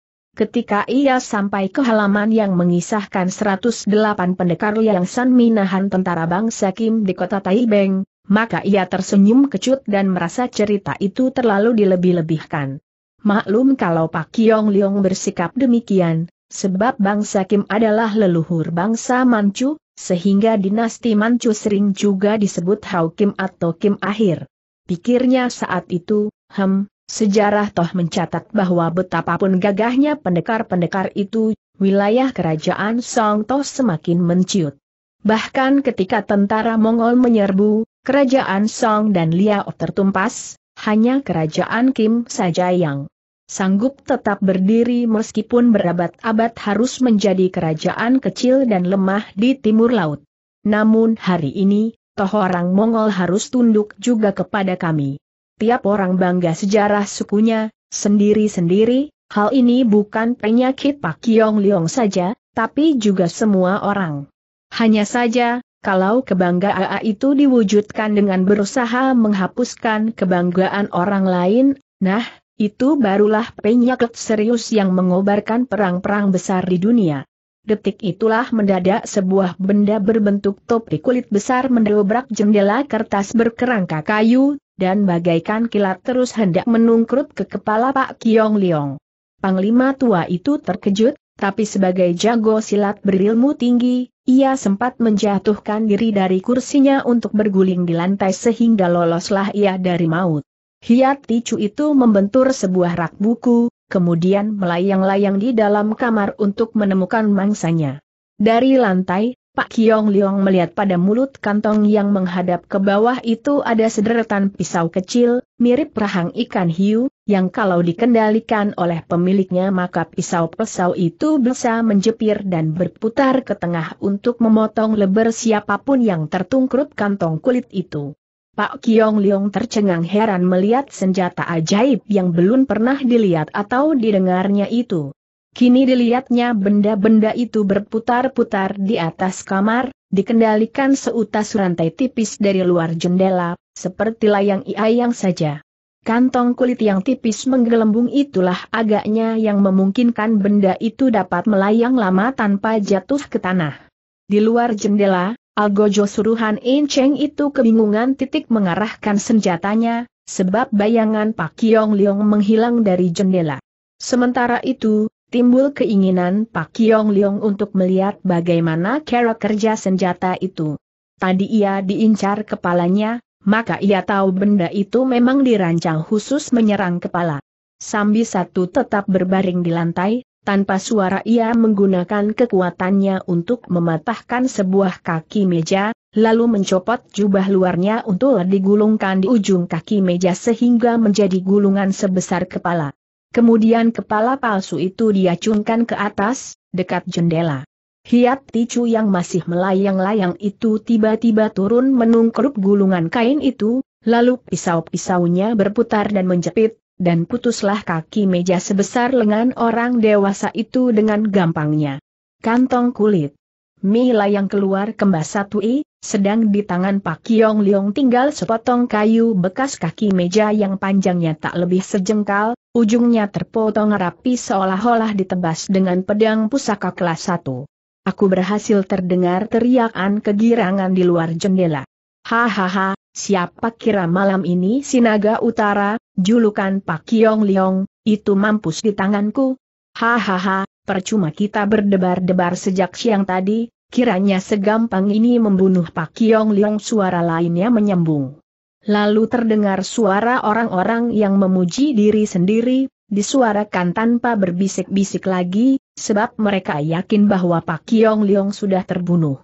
Ketika ia sampai ke halaman yang mengisahkan 108 pendekar yang San Minahan tentara bangsa Kim di kota Taibeng, maka ia tersenyum kecut dan merasa cerita itu terlalu dilebih-lebihkan. Maklum kalau Pak Kiong Leong bersikap demikian, sebab bangsa Kim adalah leluhur bangsa Manchu, sehingga dinasti Manchu sering juga disebut Hao Kim atau Kim Akhir. Pikirnya saat itu, hem, Sejarah toh mencatat bahwa betapapun gagahnya pendekar-pendekar itu, wilayah kerajaan Song Toh semakin menciut. Bahkan ketika tentara Mongol menyerbu, kerajaan Song dan Liao tertumpas, hanya kerajaan Kim saja yang sanggup tetap berdiri meskipun berabad-abad harus menjadi kerajaan kecil dan lemah di timur laut. Namun hari ini, toh orang Mongol harus tunduk juga kepada kami tiap orang bangga sejarah sukunya, sendiri-sendiri, hal ini bukan penyakit Pak Yong Leong saja, tapi juga semua orang. Hanya saja, kalau kebanggaan itu diwujudkan dengan berusaha menghapuskan kebanggaan orang lain, nah, itu barulah penyakit serius yang mengobarkan perang-perang besar di dunia. Detik itulah mendadak sebuah benda berbentuk topi kulit besar mendobrak jendela kertas berkerangka kayu, dan bagaikan kilat terus hendak menungkrut ke kepala Pak Kiong Liong. Panglima tua itu terkejut, tapi sebagai jago silat berilmu tinggi, ia sempat menjatuhkan diri dari kursinya untuk berguling di lantai sehingga loloslah ia dari maut. Hiat Ticu itu membentur sebuah rak buku, kemudian melayang-layang di dalam kamar untuk menemukan mangsanya. Dari lantai, Pak Kiong Liong melihat pada mulut kantong yang menghadap ke bawah itu ada sederetan pisau kecil, mirip rahang ikan hiu, yang kalau dikendalikan oleh pemiliknya maka pisau-pisau itu bisa menjepir dan berputar ke tengah untuk memotong leber siapapun yang tertungkrut kantong kulit itu. Pak Kiong Liong tercengang heran melihat senjata ajaib yang belum pernah dilihat atau didengarnya itu. Kini dilihatnya benda-benda itu berputar-putar di atas kamar, dikendalikan seutas rantai tipis dari luar jendela, seperti layang iayang saja. Kantong kulit yang tipis menggelembung itulah agaknya yang memungkinkan benda itu dapat melayang lama tanpa jatuh ke tanah. Di luar jendela, Algojo suruhan Inceng itu kebingungan titik mengarahkan senjatanya, sebab bayangan Pak Kiong Liong menghilang dari jendela. Sementara itu, timbul keinginan Pak Kiong Leong untuk melihat bagaimana cara kerja senjata itu. Tadi ia diincar kepalanya, maka ia tahu benda itu memang dirancang khusus menyerang kepala. Sambi satu tetap berbaring di lantai, tanpa suara ia menggunakan kekuatannya untuk mematahkan sebuah kaki meja, lalu mencopot jubah luarnya untuk digulungkan di ujung kaki meja sehingga menjadi gulungan sebesar kepala. Kemudian kepala palsu itu diacungkan ke atas, dekat jendela. Hiat ticu yang masih melayang-layang itu tiba-tiba turun menungkrup gulungan kain itu, lalu pisau-pisaunya berputar dan menjepit, dan putuslah kaki meja sebesar lengan orang dewasa itu dengan gampangnya. Kantong kulit Mila yang keluar kembas satu i, sedang di tangan Pak Yong Liong tinggal sepotong kayu bekas kaki meja yang panjangnya tak lebih sejengkal, ujungnya terpotong rapi seolah-olah ditebas dengan pedang pusaka kelas satu. Aku berhasil terdengar teriakan kegirangan di luar jendela. Hahaha, siapa kira malam ini Sinaga utara, julukan Pak Yong Liong, itu mampus di tanganku? Hahaha, percuma kita berdebar-debar sejak siang tadi, kiranya segampang ini membunuh Pak Kiong Liong suara lainnya menyambung. Lalu terdengar suara orang-orang yang memuji diri sendiri, disuarakan tanpa berbisik-bisik lagi, sebab mereka yakin bahwa Pak Kiong Liong sudah terbunuh.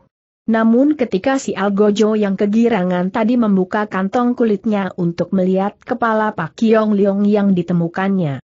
Namun ketika si Algojo yang kegirangan tadi membuka kantong kulitnya untuk melihat kepala Pak Kiong Liong yang ditemukannya,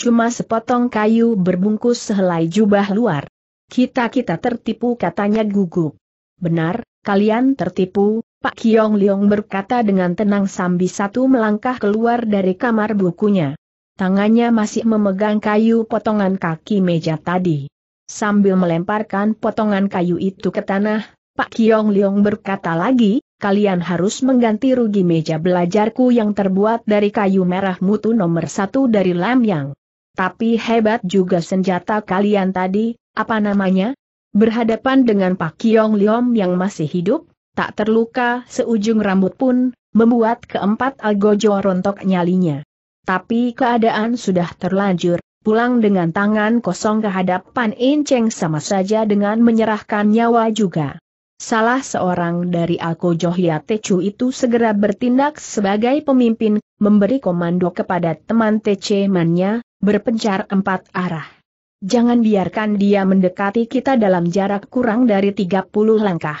cuma sepotong kayu berbungkus sehelai jubah luar. Kita-kita tertipu katanya gugup. Benar, kalian tertipu, Pak Kiong Leong berkata dengan tenang sambil satu melangkah keluar dari kamar bukunya. Tangannya masih memegang kayu potongan kaki meja tadi. Sambil melemparkan potongan kayu itu ke tanah, Pak Kiong Leong berkata lagi, kalian harus mengganti rugi meja belajarku yang terbuat dari kayu merah mutu nomor satu dari Lam Yang. Tapi hebat juga senjata kalian tadi, apa namanya? Berhadapan dengan Pak Kiong Liom yang masih hidup, tak terluka seujung rambut pun, membuat keempat Algojo rontok nyalinya. Tapi keadaan sudah terlanjur, pulang dengan tangan kosong ke hadapan Inceng sama saja dengan menyerahkan nyawa juga. Salah seorang dari Ako Yatechu itu segera bertindak sebagai pemimpin, memberi komando kepada teman Tecemannya, berpencar empat arah. Jangan biarkan dia mendekati kita dalam jarak kurang dari 30 langkah.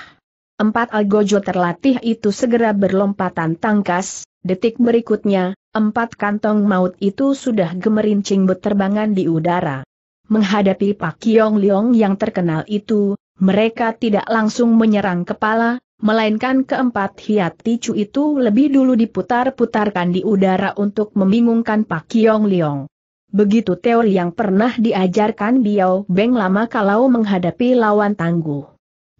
Empat algojo terlatih itu segera berlompatan tangkas, detik berikutnya, empat kantong maut itu sudah gemerincing berterbangan di udara. Menghadapi Pak Kiong Leong yang terkenal itu, mereka tidak langsung menyerang kepala, melainkan keempat hiat ticu itu lebih dulu diputar-putarkan di udara untuk membingungkan Pak Kiong Leong. Begitu teori yang pernah diajarkan Biao Beng lama kalau menghadapi lawan tangguh.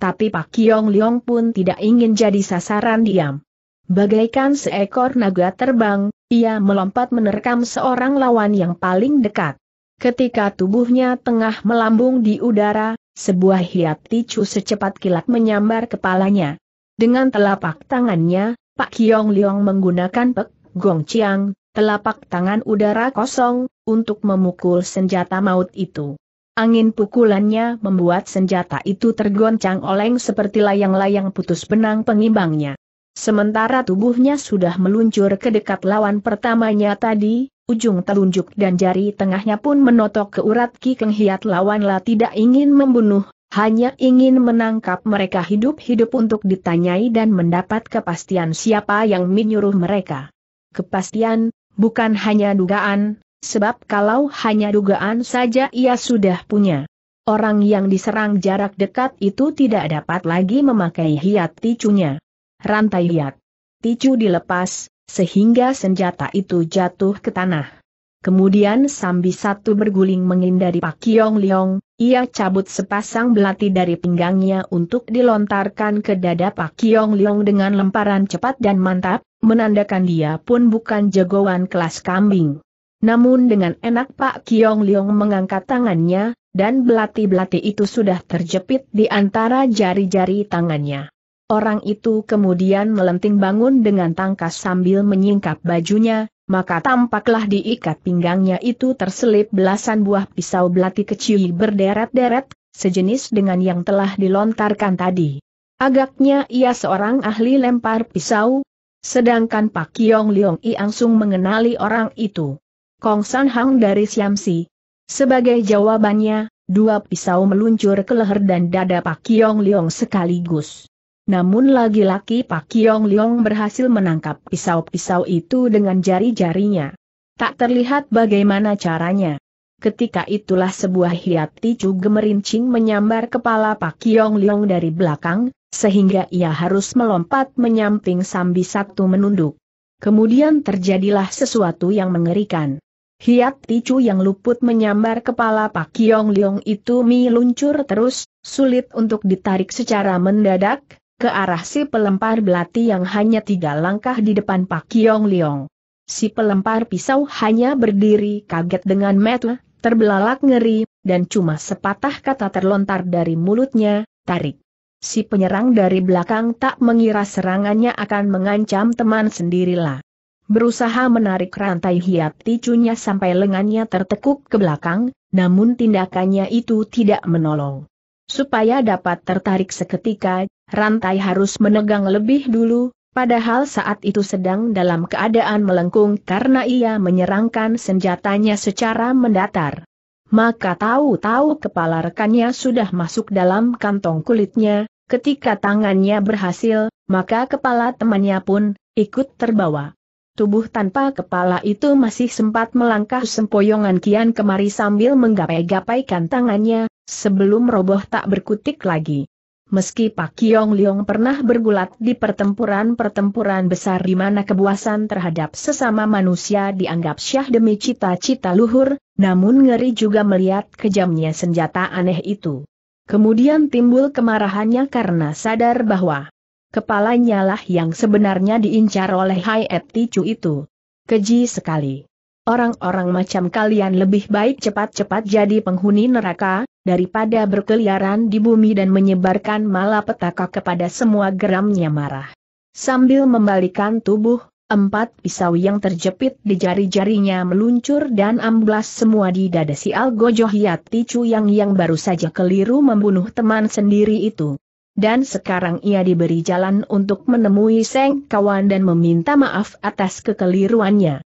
Tapi Pak Kiong Liong pun tidak ingin jadi sasaran diam. Bagaikan seekor naga terbang, ia melompat menerkam seorang lawan yang paling dekat. Ketika tubuhnya tengah melambung di udara, sebuah hiat ticu secepat kilat menyambar kepalanya. Dengan telapak tangannya, Pak Kiong Liong menggunakan pek Gong Chiang, telapak tangan udara kosong, untuk memukul senjata maut itu. Angin pukulannya membuat senjata itu tergoncang oleng seperti layang-layang putus benang pengimbangnya. Sementara tubuhnya sudah meluncur ke dekat lawan pertamanya tadi, ujung telunjuk dan jari tengahnya pun menotok ke urat Ki Keng Hiat lawanlah tidak ingin membunuh, hanya ingin menangkap mereka hidup-hidup untuk ditanyai dan mendapat kepastian siapa yang menyuruh mereka. Kepastian, bukan hanya dugaan, sebab kalau hanya dugaan saja ia sudah punya. Orang yang diserang jarak dekat itu tidak dapat lagi memakai hiat ticunya. Rantai hiat ticu dilepas, sehingga senjata itu jatuh ke tanah. Kemudian Sambi satu berguling menghindari Pak Kiong Liong, ia cabut sepasang belati dari pinggangnya untuk dilontarkan ke dada Pak Kiong Liong dengan lemparan cepat dan mantap, menandakan dia pun bukan jagoan kelas kambing. Namun dengan enak Pak Kiong Liong mengangkat tangannya, dan belati-belati itu sudah terjepit di antara jari-jari tangannya. Orang itu kemudian melenting bangun dengan tangkas sambil menyingkap bajunya, maka tampaklah diikat pinggangnya itu terselip belasan buah pisau belati kecil berderet-deret, sejenis dengan yang telah dilontarkan tadi. Agaknya ia seorang ahli lempar pisau, sedangkan Pak Kiong Liong I langsung mengenali orang itu. Kong San Hang dari Siamsi. Sebagai jawabannya, dua pisau meluncur ke leher dan dada Pak Kiong Liong sekaligus. Namun lagi-laki Pak Kiong Leong berhasil menangkap pisau-pisau itu dengan jari-jarinya. Tak terlihat bagaimana caranya. Ketika itulah sebuah hiat ticu gemerincing menyambar kepala Pak Kiong Leong dari belakang, sehingga ia harus melompat menyamping sambil satu menunduk. Kemudian terjadilah sesuatu yang mengerikan. Hiat ticu yang luput menyambar kepala Pak Kiong Leong itu meluncur terus, sulit untuk ditarik secara mendadak, ke arah si pelempar belati yang hanya tiga langkah di depan Pak Kiong Liong. Si pelempar pisau hanya berdiri kaget dengan metu, terbelalak ngeri, dan cuma sepatah kata terlontar dari mulutnya, tarik. Si penyerang dari belakang tak mengira serangannya akan mengancam teman sendirilah. Berusaha menarik rantai hiat ticunya sampai lengannya tertekuk ke belakang, namun tindakannya itu tidak menolong. Supaya dapat tertarik seketika, rantai harus menegang lebih dulu, padahal saat itu sedang dalam keadaan melengkung karena ia menyerangkan senjatanya secara mendatar. Maka tahu-tahu kepala rekannya sudah masuk dalam kantong kulitnya, ketika tangannya berhasil, maka kepala temannya pun ikut terbawa. Tubuh tanpa kepala itu masih sempat melangkah sempoyongan kian kemari sambil menggapai-gapaikan tangannya, sebelum roboh tak berkutik lagi. Meski Pak Kiong Leong pernah bergulat di pertempuran-pertempuran besar di mana kebuasan terhadap sesama manusia dianggap syah demi cita-cita luhur, namun ngeri juga melihat kejamnya senjata aneh itu. Kemudian timbul kemarahannya karena sadar bahwa kepalanya lah yang sebenarnya diincar oleh Hai Eti Chu itu. Keji sekali. Orang-orang macam kalian lebih baik cepat-cepat jadi penghuni neraka, daripada berkeliaran di bumi dan menyebarkan malapetaka kepada semua geramnya marah. Sambil membalikan tubuh, empat pisau yang terjepit di jari-jarinya meluncur dan amblas semua di dada si Algojo Ticu Cuyang yang baru saja keliru membunuh teman sendiri itu. Dan sekarang ia diberi jalan untuk menemui Seng Kawan dan meminta maaf atas kekeliruannya.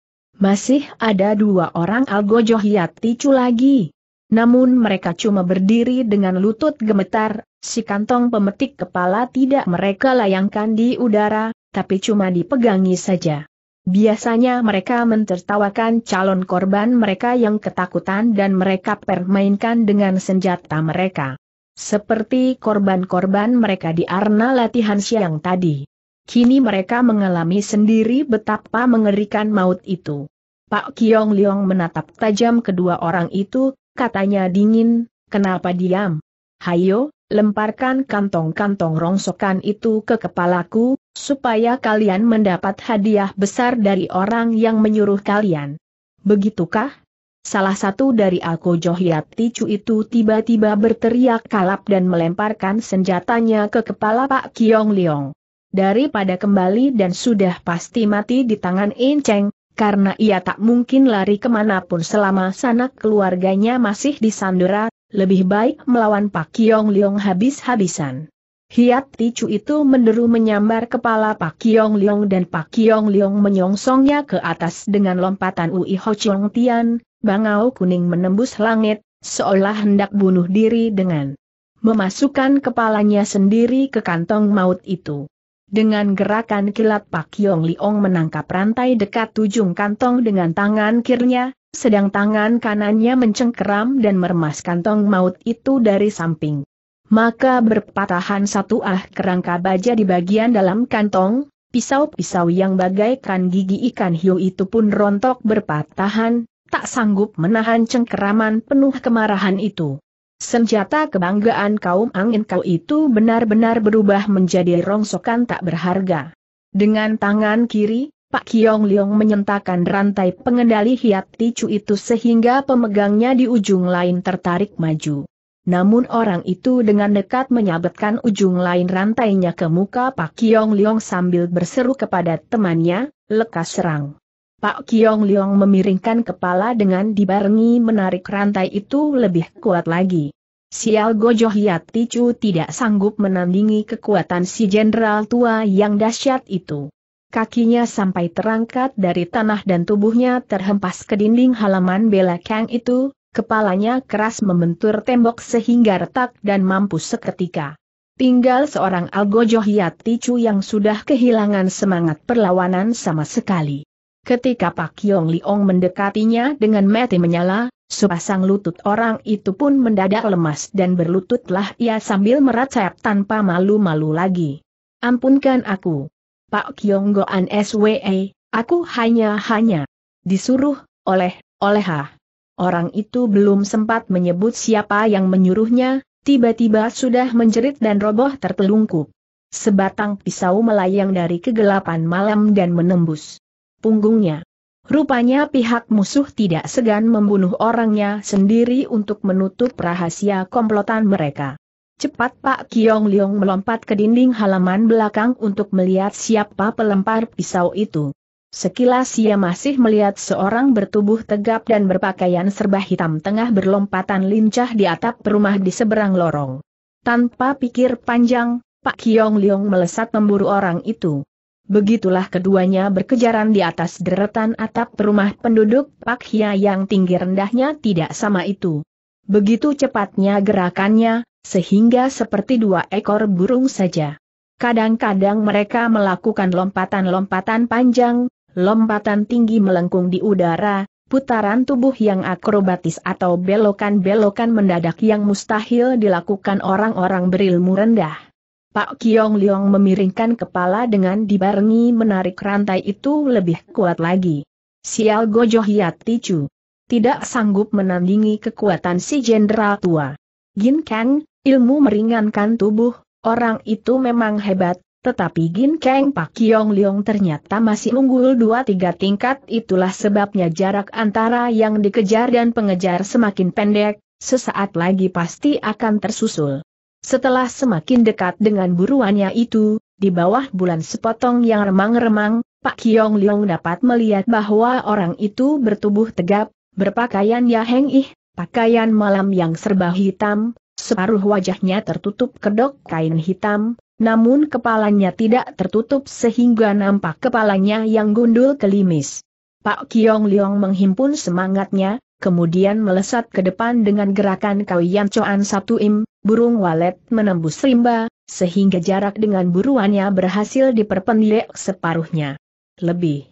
Masih ada dua orang Algojo Hiaticu lagi. Namun mereka cuma berdiri dengan lutut gemetar, si kantong pemetik kepala tidak mereka layangkan di udara, tapi cuma dipegangi saja. Biasanya mereka mentertawakan calon korban mereka yang ketakutan dan mereka permainkan dengan senjata mereka. Seperti korban-korban mereka di arena latihan siang tadi. Kini mereka mengalami sendiri betapa mengerikan maut itu. Pak Kiong Liong menatap tajam kedua orang itu, katanya dingin, kenapa diam? Hayo, lemparkan kantong-kantong rongsokan itu ke kepalaku, supaya kalian mendapat hadiah besar dari orang yang menyuruh kalian. Begitukah? Salah satu dari Ako Johiat Ticu itu tiba-tiba berteriak kalap dan melemparkan senjatanya ke kepala Pak Kiong Liong daripada kembali dan sudah pasti mati di tangan Inceng, karena ia tak mungkin lari kemanapun selama sanak keluarganya masih disandera, lebih baik melawan Pak Kiong Leong habis-habisan. Hiat ticu itu menderu menyambar kepala Pak Kiong Leong dan Pak Kiong Leong menyongsongnya ke atas dengan lompatan Ui Ho Chong Tian, bangau kuning menembus langit, seolah hendak bunuh diri dengan memasukkan kepalanya sendiri ke kantong maut itu. Dengan gerakan kilat Pak Yong Liong menangkap rantai dekat ujung kantong dengan tangan kirinya, sedang tangan kanannya mencengkeram dan meremas kantong maut itu dari samping. Maka berpatahan satu ah kerangka baja di bagian dalam kantong, pisau-pisau yang bagaikan gigi ikan hiu itu pun rontok berpatahan, tak sanggup menahan cengkeraman penuh kemarahan itu. Senjata kebanggaan kaum angin kau itu benar-benar berubah menjadi rongsokan tak berharga. Dengan tangan kiri, Pak Kiong Liong menyentakan rantai pengendali hiat ticu itu sehingga pemegangnya di ujung lain tertarik maju. Namun orang itu dengan dekat menyabetkan ujung lain rantainya ke muka Pak Kiong Liong sambil berseru kepada temannya, lekas serang. Pak Kiong Liong memiringkan kepala dengan dibarengi menarik rantai itu lebih kuat lagi. Sial Gojo Hiat Ticu tidak sanggup menandingi kekuatan si jenderal tua yang dahsyat itu. Kakinya sampai terangkat dari tanah dan tubuhnya terhempas ke dinding halaman bela Kang itu, kepalanya keras membentur tembok sehingga retak dan mampu seketika. Tinggal seorang Algojo Hiat Ticu yang sudah kehilangan semangat perlawanan sama sekali. Ketika Pak Yong Liong mendekatinya dengan mati menyala, sepasang lutut orang itu pun mendadak lemas dan berlututlah ia sambil meracap tanpa malu-malu lagi. Ampunkan aku. Pak Kyong Goan SWE, aku hanya-hanya disuruh oleh, oleh Orang itu belum sempat menyebut siapa yang menyuruhnya, tiba-tiba sudah menjerit dan roboh tertelungkup. Sebatang pisau melayang dari kegelapan malam dan menembus punggungnya. Rupanya pihak musuh tidak segan membunuh orangnya sendiri untuk menutup rahasia komplotan mereka. Cepat Pak Kiong Liong melompat ke dinding halaman belakang untuk melihat siapa pelempar pisau itu. Sekilas ia masih melihat seorang bertubuh tegap dan berpakaian serba hitam tengah berlompatan lincah di atap rumah di seberang lorong. Tanpa pikir panjang, Pak Kiong Liong melesat memburu orang itu. Begitulah keduanya berkejaran di atas deretan atap rumah penduduk Pak Hia yang tinggi rendahnya tidak sama itu. Begitu cepatnya gerakannya, sehingga seperti dua ekor burung saja. Kadang-kadang mereka melakukan lompatan-lompatan panjang, lompatan tinggi melengkung di udara, putaran tubuh yang akrobatis atau belokan-belokan mendadak yang mustahil dilakukan orang-orang berilmu rendah. Pak Kiong Liong memiringkan kepala dengan dibarengi menarik rantai itu lebih kuat lagi. Sial Gojo Hiat Ticu. Tidak sanggup menandingi kekuatan si jenderal tua. Gin Kang, ilmu meringankan tubuh, orang itu memang hebat, tetapi Gin Kang Pak Kiong Liong ternyata masih unggul 2-3 tingkat itulah sebabnya jarak antara yang dikejar dan pengejar semakin pendek, sesaat lagi pasti akan tersusul. Setelah semakin dekat dengan buruannya itu, di bawah bulan sepotong yang remang-remang, Pak Kiong Leong dapat melihat bahwa orang itu bertubuh tegap, berpakaian yaheng ih, pakaian malam yang serba hitam, separuh wajahnya tertutup kedok kain hitam, namun kepalanya tidak tertutup sehingga nampak kepalanya yang gundul kelimis. Pak Kiong Leong menghimpun semangatnya, kemudian melesat ke depan dengan gerakan Kawian Coan Satu Im, burung walet menembus rimba, sehingga jarak dengan buruannya berhasil diperpendek separuhnya. Lebih.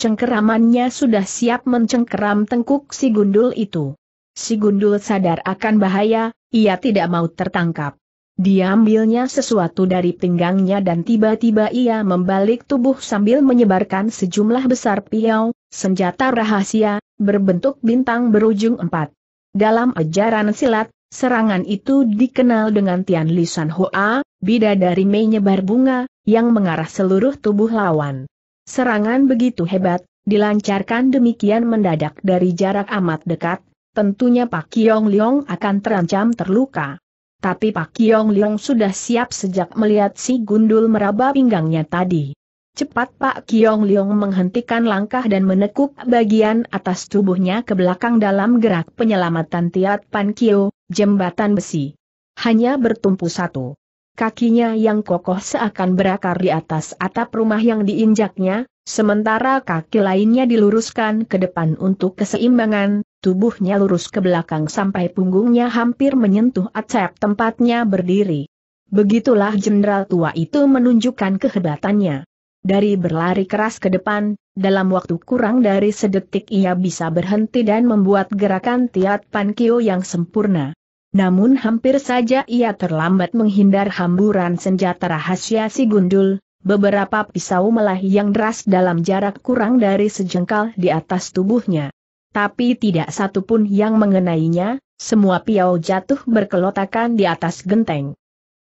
Cengkeramannya sudah siap mencengkeram tengkuk si gundul itu. Si gundul sadar akan bahaya, ia tidak mau tertangkap. Dia ambilnya sesuatu dari pinggangnya dan tiba-tiba ia membalik tubuh sambil menyebarkan sejumlah besar piau, Senjata rahasia, berbentuk bintang berujung empat. Dalam ajaran silat, serangan itu dikenal dengan Tian Lisan Hoa, bidadari menyebar bunga, yang mengarah seluruh tubuh lawan. Serangan begitu hebat, dilancarkan demikian mendadak dari jarak amat dekat, tentunya Pak Kiong Leong akan terancam terluka. Tapi Pak Kiong Leong sudah siap sejak melihat si gundul meraba pinggangnya tadi. Cepat Pak Kiong Liong menghentikan langkah dan menekuk bagian atas tubuhnya ke belakang dalam gerak penyelamatan Tiat Pan Kio, jembatan besi. Hanya bertumpu satu. Kakinya yang kokoh seakan berakar di atas atap rumah yang diinjaknya, sementara kaki lainnya diluruskan ke depan untuk keseimbangan, tubuhnya lurus ke belakang sampai punggungnya hampir menyentuh atap tempatnya berdiri. Begitulah jenderal tua itu menunjukkan kehebatannya. Dari berlari keras ke depan, dalam waktu kurang dari sedetik ia bisa berhenti dan membuat gerakan Tiat Pankio yang sempurna. Namun hampir saja ia terlambat menghindar hamburan senjata rahasia si gundul, beberapa pisau melah yang deras dalam jarak kurang dari sejengkal di atas tubuhnya. Tapi tidak satupun yang mengenainya, semua piau jatuh berkelotakan di atas genteng.